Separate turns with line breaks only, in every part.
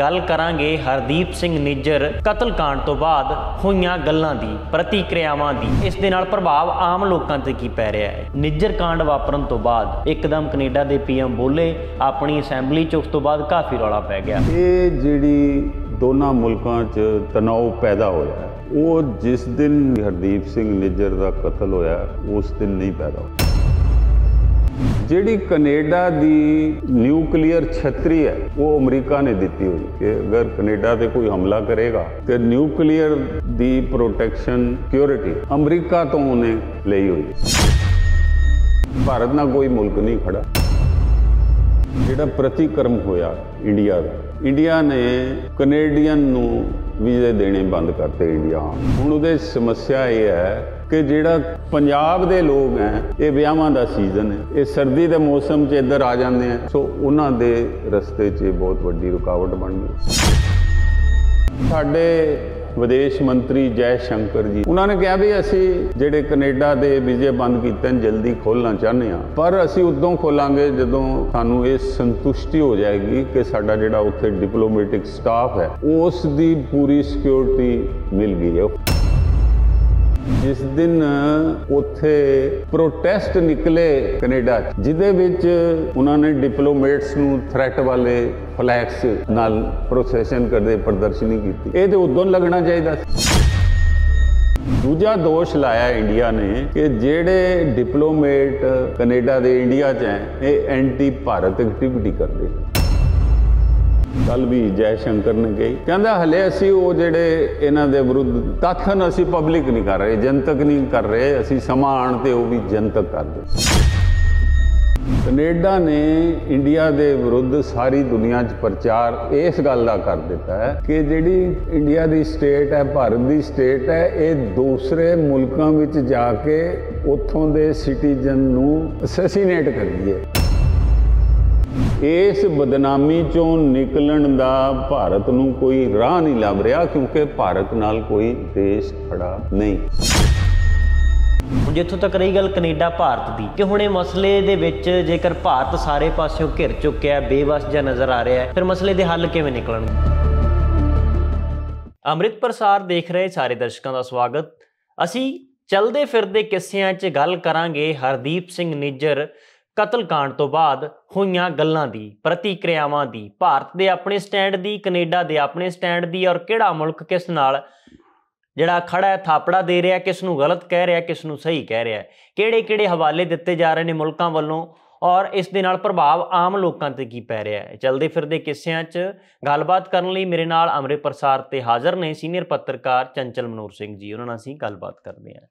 ਗੱਲ ਕਰਾਂਗੇ ਹਰਦੀਪ ਸਿੰਘ ਨਿੱਜਰ ਕਤਲकांड ਤੋਂ ਬਾਅਦ ਹੋਈਆਂ ਗੱਲਾਂ ਦੀ ਪ੍ਰਤੀਕਿਰਿਆਵਾਂ ਦੀ ਇਸ ਦੇ ਨਾਲ ਪ੍ਰਭਾਵ ਆਮ ਲੋਕਾਂ ਤੇ ਕੀ ਪੈ ਰਿਹਾ ਹੈ ਨਿੱਜਰ ਕਾਂਡ ਵਾਪਰਨ ਤੋਂ ਬਾਅਦ ਇੱਕਦਮ ਕੈਨੇਡਾ ਦੇ ਪੀਐਮ ਬੋਲੇ ਆਪਣੀ ਅਸੈਂਬਲੀ ਚ ਉਸ ਤੋਂ ਬਾਅਦ ਕਾਫੀ ਰੌਲਾ ਪੈ ਗਿਆ
ਇਹ ਜਿਹੜੀ ਦੋਨਾਂ ਮੁਲਕਾਂ 'ਚ ਤਣਾਅ ਪੈਦਾ ਹੋਇਆ ਉਹ ਜਿਸ ਦਿਨ ਹਰਦੀਪ ਸਿੰਘ ਨਿੱਜਰ ਦਾ ਕਤਲ ਹੋਇਆ ਉਸ ਦਿਨ ਨਹੀਂ ਪੈਦਾ ਹੋਇਆ ਜਿਹੜੀ ਕੈਨੇਡਾ ਦੀ ਨਿਊਕਲੀਅਰ ਛਤਰੀ ਹੈ ਉਹ ਅਮਰੀਕਾ ਨੇ ਦਿੱਤੀ ਹੋਈ ਕਿ ਅਗਰ ਕੈਨੇਡਾ ਤੇ ਕੋਈ ਹਮਲਾ ਕਰੇਗਾ ਤੇ ਨਿਊਕਲੀਅਰ ਦੀ ਪ੍ਰੋਟੈਕਸ਼ਨ ਸਿਕਿਉਰਿਟੀ ਅਮਰੀਕਾ ਤੋਂ ਉਹਨੇ ਲਈ ਹੋਈ ਭਾਰਤ ਨਾਲ ਕੋਈ ਮੁਲਕ ਨਹੀਂ ਖੜਾ ਜਿਹੜਾ ਪ੍ਰਤੀਕਰਮ ਹੋਇਆ ਇੰਡੀਆ ਦਾ ਇੰਡੀਆ ਨੇ ਕੈਨੇਡੀਅਨ ਨੂੰ ਵੀਜ਼ੇ ਦੇਣੇ ਬੰਦ ਕਰਤੇ ਇੰਡੀਆ ਹੁਣ ਉਹਦੇ ਸਮੱਸਿਆ ਇਹ ਹੈ ਕਿ ਜਿਹੜਾ ਪੰਜਾਬ ਦੇ ਲੋਕ ਹੈ ਇਹ ਵਿਆਹਾਂ ਦਾ ਸੀਜ਼ਨ ਹੈ ਇਹ ਸਰਦੀ ਦੇ ਮੌਸਮ 'ਚ ਇੱਧਰ ਆ ਜਾਂਦੇ ਆ ਸੋ ਉਹਨਾਂ ਦੇ ਰਸਤੇ 'ਚ ਬਹੁਤ ਵੱਡੀ ਰੁਕਾਵਟ ਬਣ ਗਈ ਸਾਡੇ ਵਿਦੇਸ਼ ਮੰਤਰੀ ਜੈ ਸ਼ੰਕਰ ਜੀ ਉਹਨਾਂ ਨੇ ਕਿਹਾ ਵੀ ਅਸੀਂ ਜਿਹੜੇ ਕੈਨੇਡਾ ਦੇ ਵੀਜ਼ੇ ਬੰਦ ਕੀਤੇ ਨੇ ਜਲਦੀ ਖੋਲਣਾ ਚਾਹੁੰਦੇ ਆ ਪਰ ਅਸੀਂ ਉਦੋਂ ਖੋਲਾਂਗੇ ਜਦੋਂ ਸਾਨੂੰ ਇਹ ਸੰਤੁਸ਼ਟੀ ਹੋ ਜਾਏਗੀ ਕਿ ਸਾਡਾ ਜਿਹੜਾ ਉੱਥੇ ਡਿਪਲੋਮੈਟਿਕ ਸਟਾਫ ਹੈ ਉਸ ਦੀ ਪੂਰੀ ਸਿਕਿਉਰਿਟੀ ਮਿਲ ਗਈ ਹੈ ਜਿਸ ਦਿਨ ਉੱਥੇ ਪ੍ਰੋਟੈਸਟ ਨਿਕਲੇ ਕੈਨੇਡਾ ਜਿਦੇ ਵਿੱਚ ਉਹਨਾਂ ਨੇ ਡਿਪਲੋਮੇਟਸ ਨੂੰ ਥ੍ਰੈਟ ਵਾਲੇ ਫਲੈਗਸ ਨਾਲ ਪ੍ਰੋਸੈਸ਼ਨ ਕਰਦੇ ਪ੍ਰਦਰਸ਼ਨੀ ਕੀਤੀ ਇਹ ਤੇ ਉਦੋਂ ਲੱਗਣਾ ਚਾਹੀਦਾ ਸੀ ਦੂਜਾ ਦੋਸ਼ ਲਾਇਆ ਇੰਡੀਆ ਨੇ ਕਿ ਜਿਹੜੇ ਡਿਪਲੋਮੇਟ ਕੈਨੇਡਾ ਦੇ ਇੰਡੀਆ 'ਚ ਐ ਇਹ ਐਂਟੀ ਭਾਰਤ ਐਕਟੀਵਿਟੀ ਕਰਦੇ ਕੱਲ ਵੀ ਜੈ ਸ਼ੰਕਰ ਨੇ ਕਹੀ ਕਹਿੰਦਾ ਹਲੇ ਅਸੀਂ ਉਹ ਜਿਹੜੇ ਇਹਨਾਂ ਦੇ ਵਿਰੁੱਧ ਤਤਖਣ ਅਸੀਂ ਪਬਲਿਕ ਨਹੀਂ ਕਰ ਰਹੇ ਜਨਤਕ ਨਹੀਂ ਕਰ ਰਹੇ ਅਸੀਂ ਸਮਾਂ ਆਣ ਤੇ ਉਹ ਵੀ ਜਨਤਕ ਕਰ ਦੇ ਕੈਨੇਡਾ ਨੇ ਇੰਡੀਆ ਦੇ ਵਿਰੁੱਧ ਸਾਰੀ ਦੁਨੀਆ 'ਚ ਪ੍ਰਚਾਰ ਇਸ ਗੱਲ ਦਾ ਕਰ ਦਿੱਤਾ ਹੈ ਕਿ ਜਿਹੜੀ ਇੰਡੀਆ ਦੀ ਸਟੇਟ ਹੈ ਭਾਰਤ ਦੀ ਸਟੇਟ ਹੈ ਇਹ ਦੂਸਰੇ ਮੁਲਕਾਂ ਵਿੱਚ ਜਾ ਕੇ ਉੱਥੋਂ ਦੇ ਸਿਟੀਜ਼ਨ ਨੂੰ ਅਸੈਸੀਨੇਟ ਕਰਦੀ ਹੈ ਇਸ ਬਦਨਾਮੀ ਚੋਂ ਨਿਕਲਣ ਦਾ ਭਾਰਤ ਨੂੰ ਕੋਈ ਰਾਹ ਨਹੀਂ ਲੱਭ ਰਿਹਾ ਕਿਉਂਕਿ ਭਾਰਤ ਨਾਲ ਕੋਈ ਦੇਸ਼ ਖੜਾ ਨਹੀਂ
ਜਿੱਥੋਂ ਤੱਕ ਰਹੀ ਗੱਲ ਕੈਨੇਡਾ ਭਾਰਤ ਦੀ ਕਿ ਹੁਣੇ ਮਸਲੇ ਦੇ ਵਿੱਚ ਜੇਕਰ ਭਾਰਤ ਸਾਰੇ ਪਾਸਿਓਂ ਘਿਰ ਚੁੱਕਿਆ ਹੈ ਬੇਵਸ ਜਿਹਾ ਨਜ਼ਰ ਆ ਰਿਹਾ ਹੈ ਫਿਰ ਮਸਲੇ ਦੇ ਹੱਲ ਕਿਵੇਂ ਨਿਕਲਣਗੇ ਅੰਮ੍ਰਿਤ ਪ੍ਰਸਾਰ ਦੇਖ ਰਹੇ ਸਾਰੇ ਦਰਸ਼ਕਾਂ ਦਾ ਸਵਾਗਤ ਅਸੀਂ ਚਲਦੇ ਫਿਰਦੇ ਕਿੱਸਿਆਂ 'ਚ ਗੱਲ ਕਰਾਂਗੇ ਹਰਦੀਪ ਸਿੰਘ ਨਿੱਜਰ ਕਤਲकांड ਤੋਂ ਬਾਅਦ ਹੋਈਆਂ ਗੱਲਾਂ ਦੀ ਪ੍ਰਤੀਕਿਰਿਆਵਾਂ ਦੀ ਭਾਰਤ ਦੇ ਆਪਣੇ ਸਟੈਂਡ ਦੀ ਕੈਨੇਡਾ ਦੇ ਆਪਣੇ ਸਟੈਂਡ ਦੀ ਔਰ ਕਿਹੜਾ ਮੁਲਕ ਕਿਸ ਨਾਲ ਜਿਹੜਾ ਖੜਾ ਹੈ ਥਾਪੜਾ ਦੇ ਰਿਹਾ ਕਿਸ ਨੂੰ ਗਲਤ ਕਹਿ ਰਿਹਾ ਕਿਸ ਨੂੰ ਸਹੀ ਕਹਿ ਰਿਹਾ ਕਿਹੜੇ ਕਿਹੜੇ ਹਵਾਲੇ ਦਿੱਤੇ ਜਾ ਰਹੇ ਨੇ ਮੁਲਕਾਂ ਵੱਲੋਂ ਔਰ ਇਸ ਦੇ ਨਾਲ ਪ੍ਰਭਾਵ ਆਮ ਲੋਕਾਂ ਤੇ ਕੀ ਪੈ ਰਿਹਾ ਹੈ ਚਲਦੇ ਫਿਰਦੇ ਕਿੱਸਿਆਂ 'ਚ ਗੱਲਬਾਤ ਕਰਨ ਲਈ ਮੇਰੇ ਨਾਲ ਅਮਰੇ ਪ੍ਰਸਾਰ ਤੇ ਹਾਜ਼ਰ ਨੇ ਸੀਨੀਅਰ ਪੱਤਰਕਾਰ ਚੰਚਲ ਮਨੂਰ ਸਿੰਘ ਜੀ ਉਹਨਾਂ ਨਾਲ ਅਸੀਂ ਗੱਲਬਾਤ ਕਰਦੇ ਹਾਂ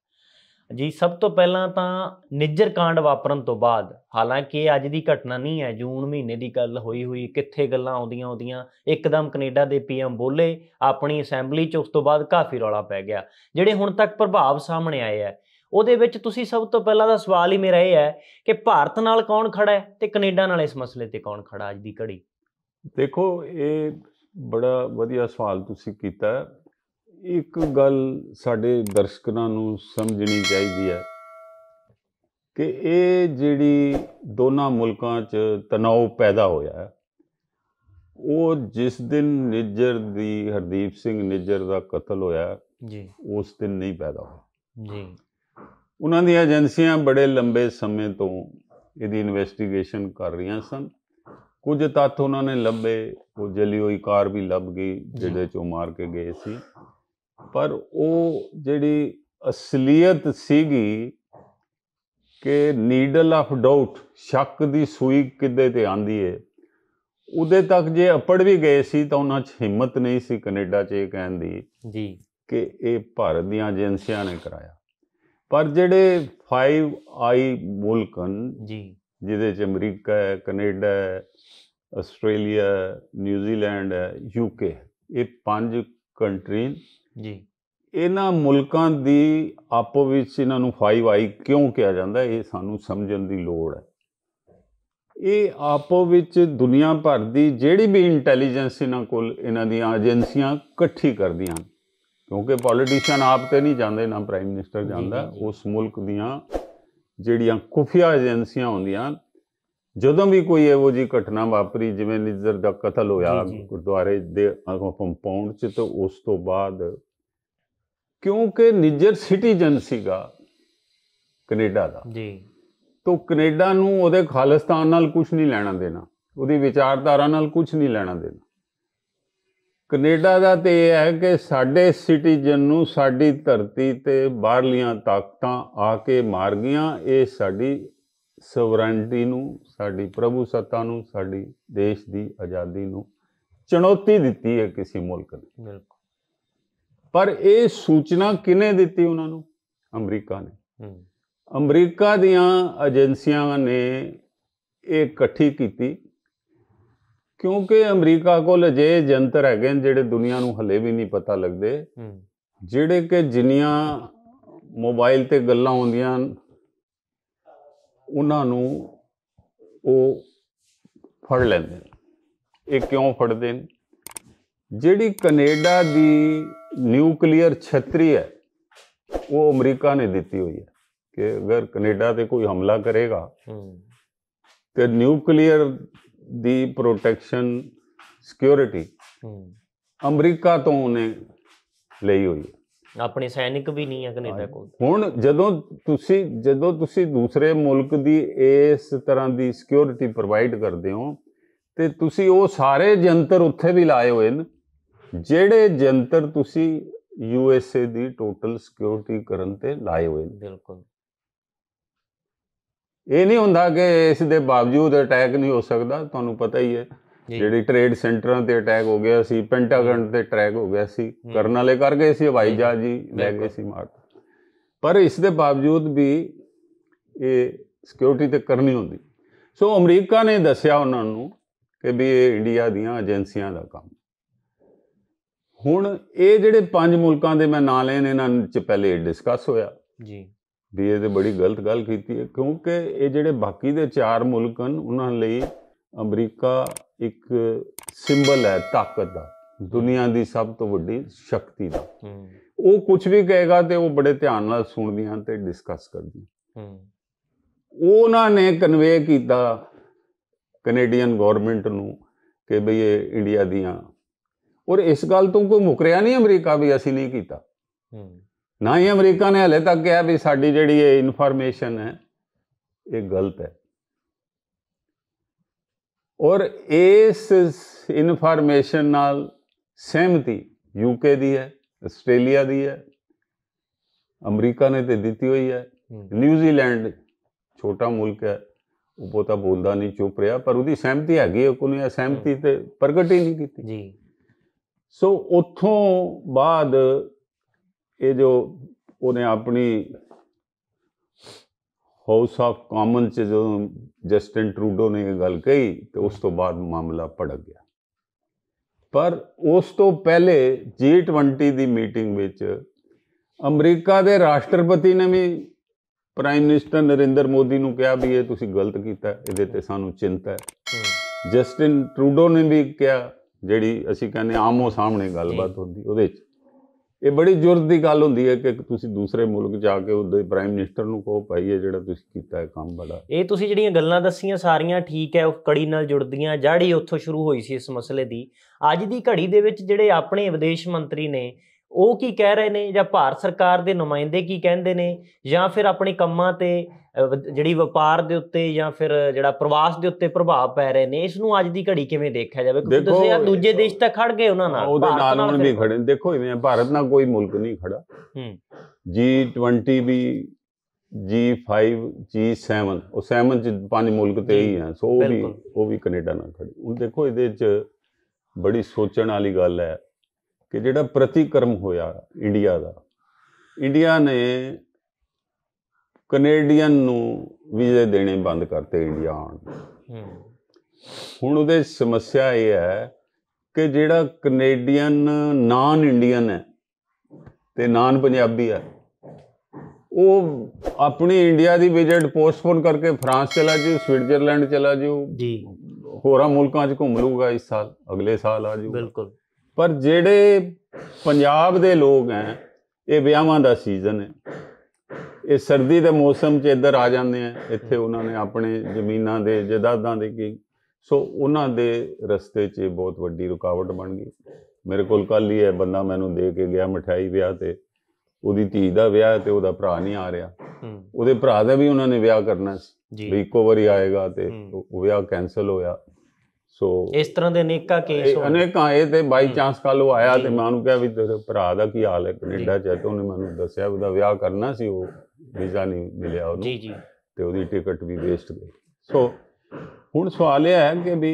ਜੀ ਸਭ ਤੋਂ ਪਹਿਲਾਂ ਤਾਂ ਨਿੱਜਰ ਕਾਂਡ ਵਾਪਰਨ ਤੋਂ ਬਾਅਦ ਹਾਲਾਂਕਿ ਅੱਜ ਦੀ ਘਟਨਾ ਨਹੀਂ ਹੈ ਜੂਨ ਮਹੀਨੇ ਦੀ ਗੱਲ ਹੋਈ ਹੋਈ ਕਿੱਥੇ ਗੱਲਾਂ ਆਉਂਦੀਆਂ ਆਉਂਦੀਆਂ ਇੱਕਦਮ ਕੈਨੇਡਾ ਦੇ ਪੀਐਮ ਬੋਲੇ ਆਪਣੀ ਅਸੈਂਬਲੀ 'ਚ ਉਸ ਤੋਂ ਬਾਅਦ ਕਾਫੀ ਰੌਲਾ ਪੈ ਗਿਆ ਜਿਹੜੇ ਹੁਣ ਤੱਕ ਪ੍ਰਭਾਵ ਸਾਹਮਣੇ ਆਏ ਆ ਉਹਦੇ ਵਿੱਚ ਤੁਸੀਂ ਸਭ ਤੋਂ ਪਹਿਲਾਂ ਦਾ ਸਵਾਲ ਹੀ ਮੇਰਾ ਇਹ ਹੈ ਕਿ ਭਾਰਤ ਨਾਲ ਕੌਣ ਖੜਾ ਹੈ ਤੇ ਕੈਨੇਡਾ ਨਾਲ ਇਸ ਮਸਲੇ ਤੇ ਕੌਣ ਖੜਾ ਅੱਜ ਦੀ ਘੜੀ
ਦੇਖੋ ਇਹ ਬੜਾ ਵਧੀਆ ਸਵਾਲ ਤੁਸੀਂ ਕੀਤਾ ਇੱਕ ਗੱਲ ਸਾਡੇ ਦਰਸ਼ਕਾਂ ਨੂੰ ਸਮਝਣੀ ਚਾਹੀਦੀ ਹੈ ਕਿ ਇਹ ਜਿਹੜੀ ਦੋਨਾਂ ਮੁਲਕਾਂ 'ਚ ਤਣਾਅ ਪੈਦਾ ਹੋਇਆ ਹੈ ਉਹ ਜਿਸ ਦਿਨ ਨਿੱਜਰ ਦੀ ਹਰਦੀਪ ਸਿੰਘ ਨਿੱਜਰ ਦਾ ਕਤਲ ਹੋਇਆ ਜੀ ਉਸ ਦਿਨ ਨਹੀਂ ਪੈਦਾ ਹੋਇਆ ਜੀ ਉਹਨਾਂ ਦੀਆਂ ਏਜੰਸੀਆਂ ਬੜੇ ਲੰਬੇ ਸਮੇਂ ਤੋਂ ਇਹਦੀ ਇਨਵੈਸਟੀਗੇਸ਼ਨ ਕਰ ਰਹੀਆਂ ਸਨ ਕੁਝ ਤੱਥ ਉਹਨਾਂ ਨੇ ਲੱਭੇ ਉਹ ਜਲੀ ਹੋਈ ਕਾਰ ਵੀ ਲੱਭ ਗਈ ਜਿਹਦੇ ਚੋਂ ਮਾਰ ਕੇ ਗਏ ਸੀ ਪਰ ਉਹ ਜਿਹੜੀ ਅਸਲੀਅਤ ਸੀਗੀ ਕਿ ਨੀਡਲ ਆਫ ਡਾਊਟ ਸ਼ੱਕ ਦੀ ਸੂਈ ਕਿੱਦੇ ਤੇ ਆਂਦੀ ਏ ਉਹਦੇ ਤੱਕ ਜੇ ਅਪੜ ਵੀ ਗਏ ਸੀ ਤਾਂ ਉਹਨਾਂ 'ਚ ਹਿੰਮਤ ਨਹੀਂ ਸੀ ਕੈਨੇਡਾ 'ਚ ਇਹ ਕਹਿਣ ਦੀ ਜੀ ਕਿ ਇਹ ਭਾਰਤ ਦੀਆਂ ਏਜੰਸੀਆਂ ਨੇ ਕਰਾਇਆ ਪਰ ਜਿਹੜੇ 5 ਆਈ ਮੁਲਕਨ ਜੀ ਜਿਹਦੇ 'ਚ ਅਮਰੀਕਾ ਹੈ ਕੈਨੇਡਾ ਹੈ ਆਸਟ੍ਰੇਲੀਆ ਨਿਊਜ਼ੀਲੈਂਡ ਹੈ ਯੂਕੇ ਇਹ ਪੰਜ ਕੰਟਰੀ ਜੀ ਇਹਨਾਂ ਮੁਲਕਾਂ ਦੀ ਆਪੋ ਵਿੱਚ ਇਹਨਾਂ ਨੂੰ 5i ਕਿਉਂ ਕਿਹਾ ਜਾਂਦਾ ਇਹ ਸਾਨੂੰ ਸਮਝਣ ਦੀ ਲੋੜ ਹੈ ਇਹ ਆਪੋ ਵਿੱਚ ਦੁਨੀਆ ਭਰ ਦੀ ਜਿਹੜੀ ਵੀ ਇੰਟੈਲੀਜੈਂਸ ਇਹਨਾਂ ਕੋਲ ਇਹਨਾਂ ਦੀਆਂ ਏਜੰਸੀਆਂ ਇਕੱਠੀ ਕਰਦੀਆਂ ਕਿਉਂਕਿ ਪੋਲੀਟੀਸ਼ੀਅਨ ਆਪ ਤੇ ਨਹੀਂ ਜਾਂਦੇ ਨਾ ਪ੍ਰਾਈਮ ਮਿਨਿਸਟਰ ਜਾਂਦਾ ਉਸ ਮੁਲਕ ਦੀਆਂ ਜਿਹੜੀਆਂ ਖੁਫੀਆ ਏਜੰਸੀਆਂ ਹੁੰਦੀਆਂ ਜਦੋਂ ਵੀ ਕੋਈ ਇਹੋ ਜੀ ਘਟਨਾ ਵਾਪਰੀ ਜਿਵੇਂ ਨਿਜ਼ਰ ਦਾ ਕਤਲ ਹੋਇਆ ਗੁਰਦੁਆਰੇ ਦੇ ਕੰਪਾਊਂਡ 'ਚ ਤੇ ਉਸ ਤੋਂ ਬਾਅਦ ਕਿਉਂਕਿ ਨਿੱਜਰ ਸਿਟੀਜ਼ਨ ਸੀਗਾ ਕੈਨੇਡਾ ਦਾ ਜੀ ਤੋਂ ਕੈਨੇਡਾ ਨੂੰ ਉਹਦੇ ਖਾਲਿਸਤਾਨ ਨਾਲ ਕੁਝ ਨਹੀਂ ਲੈਣਾ ਦੇਣਾ ਉਹਦੀ ਵਿਚਾਰਧਾਰਾ ਨਾਲ ਕੁਝ ਨਹੀਂ ਲੈਣਾ ਦੇਣਾ ਕੈਨੇਡਾ ਦਾ ਤੇ ਇਹ ਹੈ ਕਿ ਸਾਡੇ ਸਿਟੀਜ਼ਨ ਨੂੰ ਸਾਡੀ ਧਰਤੀ ਤੇ ਬਾਹਰਲੀਆਂ ਤਾਕਤਾਂ ਆ ਕੇ ਮਾਰ ਗਈਆਂ ਇਹ ਸਾਡੀ ਸਵਰਨਟੀ ਨੂੰ ਸਾਡੀ ਪ੍ਰਭੂ ਸੱਤਾ ਨੂੰ ਸਾਡੀ ਦੇਸ਼ ਦੀ ਆਜ਼ਾਦੀ ਨੂੰ ਚੁਣੌਤੀ ਦਿੱਤੀ ਹੈ ਕਿਸੇ ਮੁਲਕ ਨੇ ਬਿਲਕੁਲ ਪਰ ਇਹ ਸੂਚਨਾ ਕਿਨੇ ਦਿੱਤੀ ਉਹਨਾਂ ਨੂੰ ਅਮਰੀਕਾ ਨੇ ਅਮਰੀਕਾ ਦੀਆਂ ਏਜੰਸੀਆਂ ਨੇ ਇਹ ਇਕੱਠੀ ਕੀਤੀ ਕਿਉਂਕਿ ਅਮਰੀਕਾ ਕੋਲ ਅਜੇ ਜੰਤਰ ਹੈਗੇ ਜਿਹੜੇ ਦੁਨੀਆ ਨੂੰ ਹਲੇ ਵੀ ਨਹੀਂ ਪਤਾ ਲੱਗਦੇ ਜਿਹੜੇ ਕਿ ਜਿੰਨੀਆਂ ਮੋਬਾਈਲ ਤੇ ਗੱਲਾਂ ਹੁੰਦੀਆਂ ਉਹਨਾਂ ਨੂੰ ਉਹ ਫੜ ਲੈਂਦੇ ਇਹ ਕਿਉਂ ਫੜਦੇ ਨੇ ਜਿਹੜੀ ਕੈਨੇਡਾ ਦੀ ਨਿਊਕਲੀਅਰ ਛਤਰੀ ਹੈ ਉਹ ਅਮਰੀਕਾ ਨੇ ਦਿੱਤੀ ਹੋਈ ਹੈ ਕਿ ਅਗਰ ਕੈਨੇਡਾ ਤੇ ਕੋਈ ਹਮਲਾ ਕਰੇਗਾ ਤੇ ਨਿਊਕਲੀਅਰ ਦੀ ਪ੍ਰੋਟੈਕਸ਼ਨ ਸਿਕਿਉਰਿਟੀ ਅਮਰੀਕਾ ਤੋਂ ਉਹਨੇ ਲਈ ਹੋਈ ਹੈ
ਆਪਣੇ ਸੈਨਿਕ ਵੀ ਨਹੀਂ ਹੈ ਕੈਨੇਡਾ
ਕੋਲ ਹੁਣ ਜਦੋਂ ਤੁਸੀਂ ਜਦੋਂ ਤੁਸੀਂ ਦੂਸਰੇ ਮੁਲਕ ਦੀ ਇਸ ਤਰ੍ਹਾਂ ਦੀ ਸਿਕਿਉਰਿਟੀ ਪ੍ਰੋਵਾਈਡ ਕਰਦੇ ਹੋ ਤੇ ਤੁਸੀਂ ਉਹ ਸਾਰੇ ਜੰਤਰ ਉੱਥੇ ਵੀ ਲਾਏ ਹੋਏ ਨੇ ਜਿਹੜੇ ਜੰਤਰ ਤੁਸੀਂ ਯੂ ਐਸ ਏ ਦੀ ਟੋਟਲ ਸਿਕਿਉਰਿਟੀ ਕਰਨ ਤੇ ਲਾਏ ਹੋਏ ਨੇ ਬਿਲਕੁਲ ਇਹ ਨਹੀਂ ਹੁੰਦਾ ਕਿ ਇਸ ਦੇ ਬਾਵਜੂਦ ਅਟੈਕ ਨਹੀਂ ਹੋ ਸਕਦਾ ਤੁਹਾਨੂੰ ਪਤਾ ਹੀ ਹੈ ਜਿਹੜੀ ਟ੍ਰੇਡ ਸੈਂਟਰਾਂ ਤੇ ਅਟੈਕ ਹੋ ਗਿਆ ਸੀ ਪੈਂਟਾਗਨ ਤੇ ਟ੍ਰੈਕ ਹੋ ਗਿਆ ਸੀ ਕਰਨ ਵਾਲੇ ਕਰ ਗਏ ਸੀ ਹਵਾਈ ਜਹਾਜ਼ ਜੀ ਲੈ ਗਏ ਸੀ ਮਾਰ ਪਰ ਇਸ ਦੇ ਬਾਵਜੂਦ ਵੀ ਇਹ ਸਿਕਿਉਰਿਟੀ ਤੇ ਕਰਨੀ ਹੁੰਦੀ ਸੋ ਅਮਰੀਕਾ ਨੇ ਦੱਸਿਆ ਉਹਨਾਂ ਨੂੰ ਕਿ ਵੀ ਇਹ ਇੰਡੀਆ ਦੀਆਂ ਏਜੰਸੀਆਂ ਦਾ ਕੰਮ ਹੁਣ ਇਹ ਜਿਹੜੇ ਪੰਜ ਮੁਲਕਾਂ ਦੇ ਮੈਂ ਨਾਂ ਲੈਣ ਇਹਨਾਂ ਚ ਪਹਿਲੇ ਡਿਸਕਸ ਹੋਇਆ ਜੀ ਵੀ ਇਹ ਤੇ ਬੜੀ ਗਲਤ ਗੱਲ ਕੀਤੀ ਹੈ ਕਿਉਂਕਿ ਇਹ ਜਿਹੜੇ ਬਾਕੀ ਦੇ ਚਾਰ ਮੁਲਕ ਹਨ ਉਹਨਾਂ ਲਈ ਅਮਰੀਕਾ ਇੱਕ ਸਿੰਬਲ ਹੈ ਤਾਕਤ ਦਾ ਦੁਨੀਆ ਦੀ ਸਭ ਤੋਂ ਵੱਡੀ ਸ਼ਕਤੀ ਦਾ ਉਹ ਕੁਝ ਵੀ ਕਹੇਗਾ ਤੇ ਉਹ ਬੜੇ ਧਿਆਨ ਨਾਲ ਸੁਣਦੀਆਂ ਤੇ ਡਿਸਕਸ ਕਰਦੀਆਂ ਉਹਨਾਂ ਨੇ ਕਨਵੇ ਕੀਤਾ ਕੈਨੇਡੀਅਨ ਗਵਰਨਮੈਂਟ ਨੂੰ ਕਿ ਭਈ ਇਹ ਇੰਡੀਆ ਦੀਆਂ ਔਰ ਇਸ ਗੱਲ ਤੋਂ ਕੋਈ ਮੁਕਰਿਆ ਨਹੀਂ ਅਮਰੀਕਾ ਵੀ ਅਸੀਂ ਨਹੀਂ ਕੀਤਾ ਹੂੰ ਨਾ ਹੀ ਅਮਰੀਕਾ ਨੇ ਹਲੇ ਤੱਕ ਕਿਹਾ ਵੀ ਸਾਡੀ ਜਿਹੜੀ ਇਹ ਇਨਫੋਰਮੇਸ਼ਨ ਹੈ ਇਹ ਗਲਤ ਹੈ ਔਰ ਇਸ ਇਨਫੋਰਮੇਸ਼ਨ ਨਾਲ ਸਹਿਮਤੀ ਯੂਕੇ ਦੀ ਹੈ ਆਸਟ੍ਰੇਲੀਆ ਦੀ ਹੈ ਅਮਰੀਕਾ ਨੇ ਤੇ ਦਿੱਤੀ ਹੋਈ ਹੈ ਨਿਊਜ਼ੀਲੈਂਡ ਛੋਟਾ ਮੁਲਕ ਹੈ ਉਹ ਬੋਤਾ ਬੋਲਦਾ ਨਹੀਂ ਚੁੱਪ ਰਿਹਾ ਪਰ ਉਹਦੀ ਸਹਿਮਤੀ ਹੈਗੀ ਉਹ ਕੋਈ ਸਹਿਮਤੀ ਤੇ ਪ੍ਰਗਟ ਹੀ ਨਹੀਂ ਕੀਤੀ ਜੀ ਸੋ ਉੱਥੋਂ ਬਾਅਦ ਇਹ ਜੋ ਉਹਨੇ ਆਪਣੀ ਹਾਊਸ ਆਫ ਕਾਮਨ ਚ ਜਦੋਂ ਜਸਟਿਨ ਟਰੂਡੋ ਨੇ ਇਹ ਗੱਲ ਕਹੀ ਤੇ ਉਸ ਤੋਂ ਬਾਅਦ ਮਾਮਲਾ ਪੜਕ ਗਿਆ ਪਰ ਉਸ ਤੋਂ ਪਹਿਲੇ G20 ਦੀ ਮੀਟਿੰਗ ਵਿੱਚ ਅਮਰੀਕਾ ਦੇ ਰਾਸ਼ਟਰਪਤੀ ਨੇ ਵੀ ਪ੍ਰਾਈਮ ਮਿਨਿਸਟਰ ਨਰਿੰਦਰ ਮੋਦੀ ਨੂੰ ਕਿਹਾ ਵੀ ਇਹ ਤੁਸੀਂ ਗਲਤ ਕੀਤਾ ਇਹਦੇ ਤੇ ਸਾਨੂੰ ਚਿੰਤਾ ਹੈ ਜਸਟਿਨ ਟਰੂਡੋ ਨੇ ਵੀ ਕਿਹਾ ਜਿਹੜੀ ਅਸੀਂ ਕਹਿੰਦੇ ਆਮੋ ਸਾਹਮਣੇ ਗੱਲਬਾਤ ਹੁੰਦੀ ਉਹਦੇ ਵਿੱਚ ਇਹ ਬੜੀ ਜ਼ੁਰਤ ਦੀ ਗੱਲ ਹੁੰਦੀ ਹੈ ਕਿ ਤੁਸੀਂ ਦੂਸਰੇ ਮੁਲਕ ਜਾ ਕੇ ਉਹਦੇ ਪ੍ਰਾਈਮ ਮਿਨਿਸਟਰ ਨੂੰ ਕਹੋ ਭਾਈ ਇਹ ਜਿਹੜਾ ਤੁਸੀਂ ਕੀਤਾ ਹੈ ਕੰਮ ਬੜਾ
ਇਹ ਤੁਸੀਂ ਜਿਹੜੀਆਂ ਗੱਲਾਂ ਦੱਸੀਆਂ ਸਾਰੀਆਂ ਠੀਕ ਹੈ ਉਹ ਕੜੀ ਨਾਲ ਜੁੜਦੀਆਂ ਜਾੜੀ ਉੱਥੋਂ ਸ਼ੁਰੂ ਹੋਈ ਸੀ ਇਸ ਮਸਲੇ ਦੀ ਅੱਜ ਦੀ ਘੜੀ ਦੇ ਵਿੱਚ ਜਿਹੜੇ ਆਪਣੇ ਵਿਦੇਸ਼ ਮੰਤਰੀ ਨੇ ਉਹ ਕੀ ਕਹਿ ਰਹੇ ਨੇ ਜਾਂ ਭਾਰਤ ਸਰਕਾਰ ਦੇ ਨੁਮਾਇੰਦੇ ਕੀ ਕਹਿੰਦੇ ਨੇ ਜਾਂ ਫਿਰ ਆਪਣੇ ਕੰਮਾਂ ਤੇ ਜਿਹੜੀ ਵਪਾਰ ਦੇ ਉੱਤੇ ਜਾਂ ਫਿਰ ਜਿਹੜਾ ਪ੍ਰਵਾਸ ਦੇ ਉੱਤੇ ਪ੍ਰਭਾਵ ਪੈ ਰਹੇ ਨੇ ਇਸ ਨੂੰ ਅੱਜ ਦੀ ਘੜੀ ਕਿਵੇਂ ਦੇਖਿਆ ਜਾਵੇ ਕਿ ਤੁਸੀਂ ਆ ਦੂਜੇ ਦੇਸ਼ ਤਾਂ ਖੜ ਗਏ ਉਹਨਾਂ ਨਾਲ ਉਹਦੇ ਨਾਲ ਉਹਨਾਂ ਵੀ ਖੜੇ
ਦੇਖੋ ਇਵੇਂ ਭਾਰਤ ਨਾਲ ਕੋਈ ਮੁਲਕ ਨਹੀਂ ਖੜਾ ਹੂੰ G20 ਵੀ G5 G7 ਉਹ 7 ਚ ਪੰਜ ਮੁਲਕ ਤੇ ਹੀ ਆ ਸੋ ਉਹ ਵੀ ਉਹ ਵੀ ਕੈਨੇਡਾ ਨਾਲ ਖੜੇ ਉਹ ਦੇਖੋ ਇਹਦੇ ਚ ਬੜੀ ਸੋਚਣ ਵਾਲੀ ਗੱਲ ਹੈ ਕਿ ਜਿਹੜਾ ਪ੍ਰਤੀਕਰਮ ਹੋਇਆ ਇੰਡੀਆ ਦਾ ਇੰਡੀਆ ਨੇ ਕੈਨੇਡੀਅਨ ਨੂੰ ਵੀਜ਼ੇ ਦੇਣੇ ਬੰਦ ਕਰਤੇ ਇੰਡੀਆ ਆਉਣ ਹੁਣ ਉਹਦੇ ਸਮੱਸਿਆ ਇਹ ਹੈ ਕਿ ਜਿਹੜਾ ਕੈਨੇਡੀਅਨ ਨਾਨ ਇੰਡੀਅਨ ਹੈ ਤੇ ਨਾਨ ਪੰਜਾਬੀ ਹੈ ਉਹ ਆਪਣੀ ਇੰਡੀਆ ਦੀ ਵਿਜ਼ਿਟ ਪੋਸਟਪੋਨ ਕਰਕੇ ਫਰਾਂਸ ਚਲਾ ਜਾਊ ਸਵਿਟਜ਼ਰਲੈਂਡ ਚਲਾ ਜਾਊ ਜੀ ਹੋਰਾਂ ਮੁਲਕਾਂ 'ਚ ਘੁੰਮ ਲੂਗਾ ਇਸ ਸਾਲ ਅਗਲੇ ਸਾਲ ਆ ਜਾਊ ਬਿਲਕੁਲ ਪਰ ਜਿਹੜੇ ਪੰਜਾਬ ਦੇ ਲੋਕ ਹੈ ਇਹ ਵਿਆਹਾਂ ਦਾ ਸੀਜ਼ਨ ਹੈ ਇਹ ਸਰਦੀ ਦੇ ਮੌਸਮ 'ਚ ਇੱਧਰ ਆ ਜਾਂਦੇ ਆ ਇੱਥੇ ਉਹਨਾਂ ਨੇ ਆਪਣੇ ਜ਼ਮੀਨਾਂ ਦੇ ਜਦਾਦਾਂ ਦੇ ਕੀ ਸੋ ਉਹਨਾਂ ਦੇ ਰਸਤੇ 'ਚ ਬਹੁਤ ਵੱਡੀ ਰੁਕਾਵਟ ਬਣ ਗਈ ਮੇਰੇ ਕੋਲ ਕੱਲ ਹੀ ਹੈ ਬੰਦਾ ਮੈਨੂੰ ਦੇ ਕੇ ਗਿਆ ਮਠਾਈ ਵਿਆਹ ਤੇ ਉਹਦੀ ਧੀ ਦਾ ਵਿਆਹ ਤੇ ਉਹਦਾ ਭਰਾ ਨਹੀਂ ਆ ਰਿਹਾ ਉਹਦੇ ਭਰਾ ਦਾ ਵੀ ਉਹਨਾਂ ਨੇ ਵਿਆਹ ਕਰਨਾ ਸੀ ਵੀ ਇੱਕੋ ਵਾਰੀ ਆਏਗਾ ਤੇ ਉਹ ਵਿਆਹ ਕੈਨਸਲ ਹੋਇਆ ਸੋ
ਇਸ ਤਰ੍ਹਾਂ ਦੇ ਅਨੇਕਾਂ ਕੇਸ ਹੋਏ ਅਨੇਕਾਂ
ਇਹ ਤੇ ਬਾਈ ਚਾਂਸ ਕੱਲ ਉਹ ਆਇਆ ਤੇ ਮੈਂ ਉਹਨੂੰ ਕਿਹਾ ਵੀ ਤੇਰੇ ਭਰਾ ਦਾ ਕੀ ਹਾਲ ਹੈ ਕੈਨੇਡਾ ਚ ਤੇ ਉਹਨੇ ਮੈਨੂੰ ਦੱਸਿਆ ਉਹਦਾ ਵਿਆਹ ਕਰਨਾ ਸੀ ਉਹ ਵੀਜ਼ਾ ਨਹੀਂ ਮਿਲਿਆ ਉਹਨੂੰ ਜੀ ਜੀ ਤੇ ਉਹਦੀ ਟਿਕਟ ਵੀ ਵੇਸਟ ਗਈ ਸੋ ਹੁਣ ਸਵਾਲ ਇਹ ਹੈ ਕਿ ਵੀ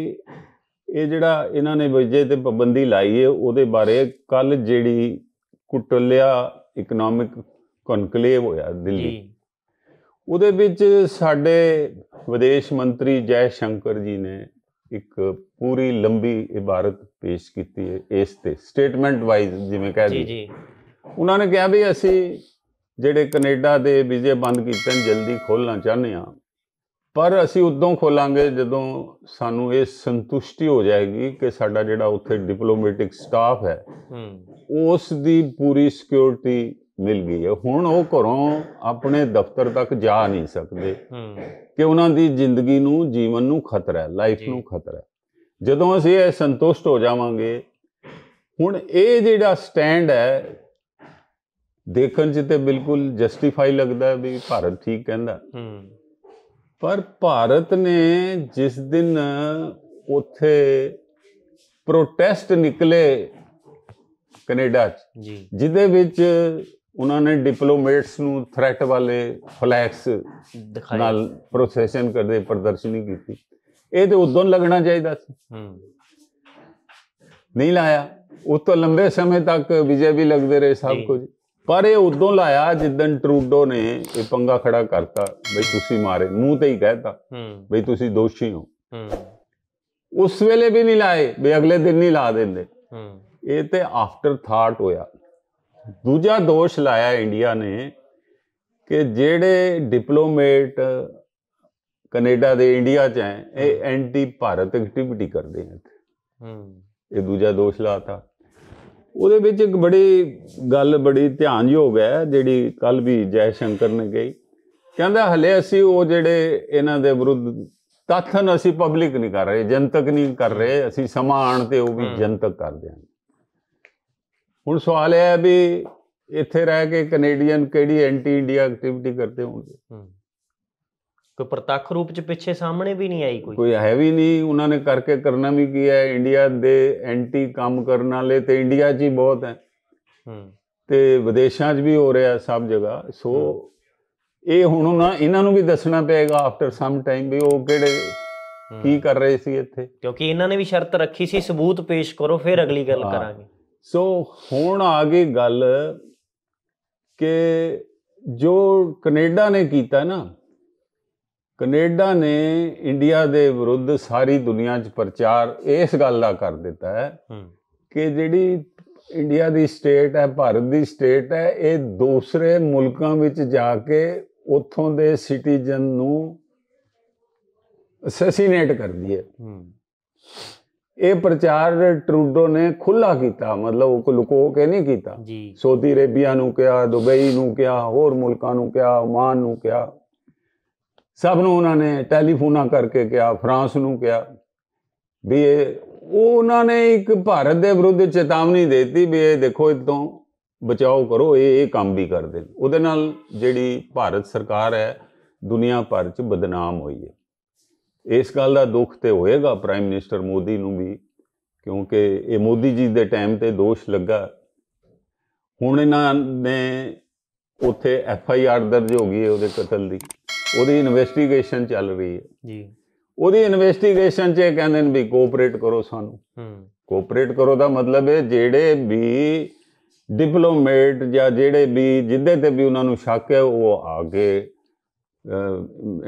ਇਹ ਜਿਹੜਾ ਇਹਨਾਂ ਨੇ ਵਿਜੇ ਤੇ ਪਾਬੰਦੀ ਲਾਈ ਹੈ ਉਹਦੇ ਬਾਰੇ ਕੱਲ ਜਿਹੜੀ ਕੁਟਲਿਆ ਇਕਨੋਮਿਕ ਕਨਕਲੇਵ ਹੋਇਆ ਦਿੱਲੀ ਉਹਦੇ ਵਿੱਚ ਸਾਡੇ ਵਿਦੇਸ਼ ਮੰਤਰੀ ਜੈ ਸ਼ੰਕਰ ਜੀ ਨੇ ਇੱਕ ਪੂਰੀ ਲੰਬੀ ਇਬਾਰਤ ਪੇਸ਼ ਕੀਤੀ ਹੈ ਇਸ ਤੇ ਸਟੇਟਮੈਂਟ ਵਾਈਜ਼ ਜਿਵੇਂ ਕਹਿ ਜੀ ਜੀ ਉਹਨਾਂ ਨੇ ਕਿਹਾ ਵੀ ਅਸੀਂ ਜਿਹੜੇ ਕੈਨੇਡਾ ਦੇ ਵੀਜ਼ੇ ਬੰਦ ਕੀਤੇ ਨੇ ਜਲਦੀ ਖੋਲਣਾ ਚਾਹੁੰਦੇ ਆ ਪਰ ਅਸੀਂ ਉਦੋਂ ਖੋਲਾਂਗੇ ਜਦੋਂ ਸਾਨੂੰ ਇਹ ਸੰਤੁਸ਼ਟੀ ਹੋ ਜਾਏਗੀ ਕਿ ਸਾਡਾ ਜਿਹੜਾ ਉੱਥੇ ਡਿਪਲੋਮੈਟਿਕ ਸਟਾਫ ਹੈ ਉਸ ਦੀ ਪੂਰੀ ਸਿਕਿਉਰਿਟੀ ਮਿਲ ਗਈ ਹੈ ਹੁਣ ਉਹ ਘਰੋਂ ਆਪਣੇ ਦਫ਼ਤਰ ਤੱਕ ਜਾ ਨਹੀਂ ਸਕਦੇ ਕਿ ਉਹਨਾਂ ਦੀ ਜ਼ਿੰਦਗੀ ਨੂੰ ਜੀਵਨ ਨੂੰ ਖਤਰਾ ਹੈ ਲਾਈਫ ਨੂੰ ਖਤਰਾ ਹੈ ਜਦੋਂ ਅਸੀਂ ਇਹ ਸੰਤੁਸ਼ਟ ਹੋ ਜਾਵਾਂਗੇ ਹੁਣ ਇਹ ਜਿਹੜਾ ਸਟੈਂਡ ਹੈ ਦੇਖਣ 'ਚ ਤੇ ਬਿਲਕੁਲ ਜਸਟੀਫਾਈ ਲੱਗਦਾ ਹੈ ਵੀ ਭਾਰਤ ਠੀਕ ਕਹਿੰਦਾ ਪਰ ਭਾਰਤ ਨੇ ਜਿਸ ਦਿਨ ਉੱਥੇ ਪ੍ਰੋਟੈਸਟ ਨਿਕਲੇ ਕੈਨੇਡਾ 'ਚ ਜਿਹਦੇ ਵਿੱਚ ਉਹਨਾਂ ਨੇ ਡਿਪਲੋਮੇਟਸ ਨੂੰ ਥ੍ਰੈਟ ਵਾਲੇ ਫਲੈਕਸ ਦਿਖਾਏ ਨਾਲ ਪ੍ਰੋਸੈਸ਼ਨ ਕਰਦੇ ਪ੍ਰਦਰਸ਼ਨੀ ਕੀਤੀ ਇਹ ਤੇ ਉਦੋਂ ਲੱਗਣਾ ਚਾਹੀਦਾ ਸੀ ਹੂੰ ਨਹੀਂ ਲਾਇਆ ਉਹ ਤੋਂ ਲੰਬੇ ਸਮੇਂ ਤੱਕ ਵਿਜੇ ਵੀ ਲੱਗਦੇ ਰਹੇ ਸਭ ਕੁਝ ਪਰ ਇਹ ਉਦੋਂ ਲਾਇਆ ਜਿੱਦਨ ਟਰੂਡੋ ਨੇ ਇਹ ਪੰਗਾ ਖੜਾ ਕਰਤਾ ਬਈ ਤੁਸੀਂ ਮਾਰੇ ਮੂੰਹ ਤੇ ਹੀ ਕਹਿਤਾ ਬਈ ਤੁਸੀਂ ਦੋਸ਼ੀ ਹੋ ਉਸ ਵੇਲੇ ਵੀ ਨਹੀਂ ਲਾਏ ਬਈ ਅਗਲੇ ਦਿਨ ਨਹੀਂ ਲਾ ਦਿੰਦੇ ਇਹ ਤੇ ਆਫਟਰ ਥਾਟ ਹੋਇਆ ਦੂਜਾ ਦੋਸ਼ ਲਾਇਆ ਇੰਡੀਆ ਨੇ ਕਿ ਜਿਹੜੇ ਡਿਪਲੋਮੇਟ ਕੈਨੇਡਾ ਦੇ ਇੰਡੀਆ ਚ ਹੈ ਇਹ ਐਂਟੀ ਭਾਰਤ ਐਕਟੀਵਿਟੀ ਕਰਦੇ ਹਨ ਹੂੰ ਇਹ ਦੂਜਾ ਦੋਸ਼ ਲਾਤਾ ਉਹਦੇ ਵਿੱਚ ਇੱਕ ਬੜੀ ਗੱਲ ਬੜੀ ਧਿਆਨਯੋਗ ਹੈ ਜਿਹੜੀ ਕੱਲ ਵੀ ਜੈ ਸ਼ੰਕਰ ਨੇ ਕਹੀ ਕਹਿੰਦਾ ਹਲੇ ਅਸੀਂ ਉਹ ਜਿਹੜੇ ਇਹਨਾਂ ਦੇ ਵਿਰੁੱਧ ਤੱਥਨ ਅਸੀਂ ਪਬਲਿਕ ਨਹੀਂ ਕਰ ਰਹੇ ਜਨਤਕ ਨਹੀਂ ਕਰ ਰਹੇ ਅਸੀਂ ਸਮਾਂ ਆਣ ਤੇ ਉਹ ਵੀ ਜਨਤਕ ਕਰਦੇ ਹਾਂ ਹੁਣ ਸਵਾਲ ਇਹ ਹੈ ਵੀ ਇੱਥੇ ਰਹਿ ਕੇ ਕੈਨੇਡੀਅਨ ਕਿਹੜੀ ਐਂਟੀ ਇੰਡੀਆ ਐਕਟੀਵਿਟੀ ਕਰਦੇ ਹੋਣਗੇ
ਕੋਈ ਪ੍ਰਤੱਖ ਰੂਪ ਚ ਪਿੱਛੇ ਸਾਹਮਣੇ ਵੀ ਨਹੀਂ ਆਈ
ਕੋਈ ਕੋਈ ਹੈ ਵੀ ਨਹੀਂ ਉਹਨਾਂ ਨੇ ਕਰਕੇ ਕਰਨਾ ਵੀ ਕੀ ਹੈ ਇੰਡੀਆ ਦੇ ਐਂਟੀ ਕੰਮ ਕਰਨ ਵਾਲੇ ਤੇ ਇੰਡੀਆ 'ਚ ਹੀ ਬਹੁਤ ਹੈ ਹੂੰ ਤੇ ਵਿਦੇਸ਼ਾਂ 'ਚ ਵੀ ਹੋ ਰਿਹਾ ਸਭ ਜਗ੍ਹਾ ਸੋ ਇਹ ਹੁਣ ਉਹਨਾਂ ਇਹਨਾਂ ਨੂੰ ਵੀ ਦੱਸਣਾ ਪਏਗਾ ਆਫਟਰ ਸਮ ਟਾਈਮ ਵੀ ਉਹ ਕਿਹੜੇ ਕੀ ਕਰ ਰਹੇ ਸੀ ਇੱਥੇ
ਕਿਉਂਕਿ ਇਹਨਾਂ ਨੇ ਵੀ ਸ਼ਰਤ ਰੱਖੀ ਸੀ ਸਬੂਤ ਪੇਸ਼ ਕਰੋ ਫਿਰ ਅਗਲੀ ਗੱਲ ਕਰਾਂਗੇ
ਸੋ ਹੁਣ ਆ ਗਈ ਗੱਲ ਕਿ ਜੋ ਕੈਨੇਡਾ ਨੇ ਕੀਤਾ ਨਾ ਕੈਨੇਡਾ ਨੇ ਇੰਡੀਆ ਦੇ ਵਿਰੁੱਧ ਸਾਰੀ ਦੁਨੀਆ 'ਚ ਪ੍ਰਚਾਰ ਇਸ ਗੱਲ ਦਾ ਕਰ ਦਿੱਤਾ ਹੈ ਕਿ ਜਿਹੜੀ ਇੰਡੀਆ ਦੀ ਸਟੇਟ ਹੈ ਭਾਰਤ ਦੀ ਸਟੇਟ ਹੈ ਇਹ ਦੂਸਰੇ ਮੁਲਕਾਂ ਵਿੱਚ ਜਾ ਕੇ ਉੱਥੋਂ ਦੇ ਸਿਟੀਜ਼ਨ ਨੂੰ ਅਸੈਸੀਨੇਟ ਕਰਦੀ ਹੈ ਇਹ ਪ੍ਰਚਾਰ ਟਰੂਡੋ ਨੇ ਖੁੱਲਾ ਕੀਤਾ ਮਤਲਬ ਉਹ ਲੁਕੋ ਕੇ ਨਹੀਂ ਕੀਤਾ ਜੀ ਸਾਊਦੀ ਅਰੇਬੀਆ ਨੂੰ ਕਿਹਾ ਦੁਬਈ ਨੂੰ ਕਿਹਾ ਹੋਰ ਮੁਲਕਾਂ ਨੂੰ ਕਿਹਾ ਓਮਾਨ ਨੂੰ ਕਿਹਾ ਸਭ ਨੂੰ ਉਹਨਾਂ ਨੇ ਟੈਲੀਫੋਨਾਂ ਕਰਕੇ ਕਿਹਾ ਫਰਾਂਸ ਨੂੰ ਕਿਹਾ ਵੀ ਇਹ ਉਹਨਾਂ ਨੇ ਇੱਕ ਭਾਰਤ ਦੇ ਵਿਰੁੱਧ ਚੇਤਾਵਨੀ ਦਿੱਤੀ ਵੀ ਇਹ ਦੇਖੋ ਇਤੋਂ ਬਚਾਓ ਕਰੋ ਇਹ ਇਹ ਕੰਮ ਵੀ ਕਰਦੇ ਉਹਦੇ ਨਾਲ ਜਿਹੜੀ ਭਾਰਤ ਸਰਕਾਰ ਹੈ ਦੁਨੀਆ ਭਰ 'ਚ ਬਦਨਾਮ ਹੋਈ ਹੈ ਇਸ ਗੱਲ ਦਾ ਦੁੱਖ ਤੇ ਹੋਏਗਾ ਪ੍ਰਾਈਮ ਮਿਨਿਸਟਰ ਮੋਦੀ ਨੂੰ ਵੀ ਕਿਉਂਕਿ ਇਹ ਮੋਦੀ ਜੀ ਦੇ ਟਾਈਮ ਤੇ ਦੋਸ਼ ਲੱਗਾ ਹੁਣ ਇਹਨਾਂ ਨੇ ਉੱਥੇ ਐਫ ਆਈ ਆਰ ਦਰਜ ਹੋ ਗਈ ਹੈ ਉਹਦੇ ਕਤਲ ਦੀ ਉਹਦੀ ਇਨਵੈਸਟੀਗੇਸ਼ਨ ਚੱਲ ਰਹੀ ਹੈ ਜੀ ਉਹਦੀ ਇਨਵੈਸਟੀਗੇਸ਼ਨ 'ਚ ਇਹ ਕਹਿੰਦੇ ਨੇ ਵੀ ਕੋਆਪਰੇਟ ਕਰੋ ਸਾਨੂੰ ਹੂੰ ਕੋਆਪਰੇਟ ਕਰੋ ਦਾ ਮਤਲਬ ਹੈ ਜਿਹੜੇ ਵੀ ਡਿਪਲੋਮੇਟ ਜਾਂ ਜਿਹੜੇ ਵੀ ਜਿੱਦੇ ਤੇ ਵੀ ਉਹਨਾਂ ਨੂੰ ਸ਼ੱਕ ਹੈ ਉਹ ਆ ਕੇ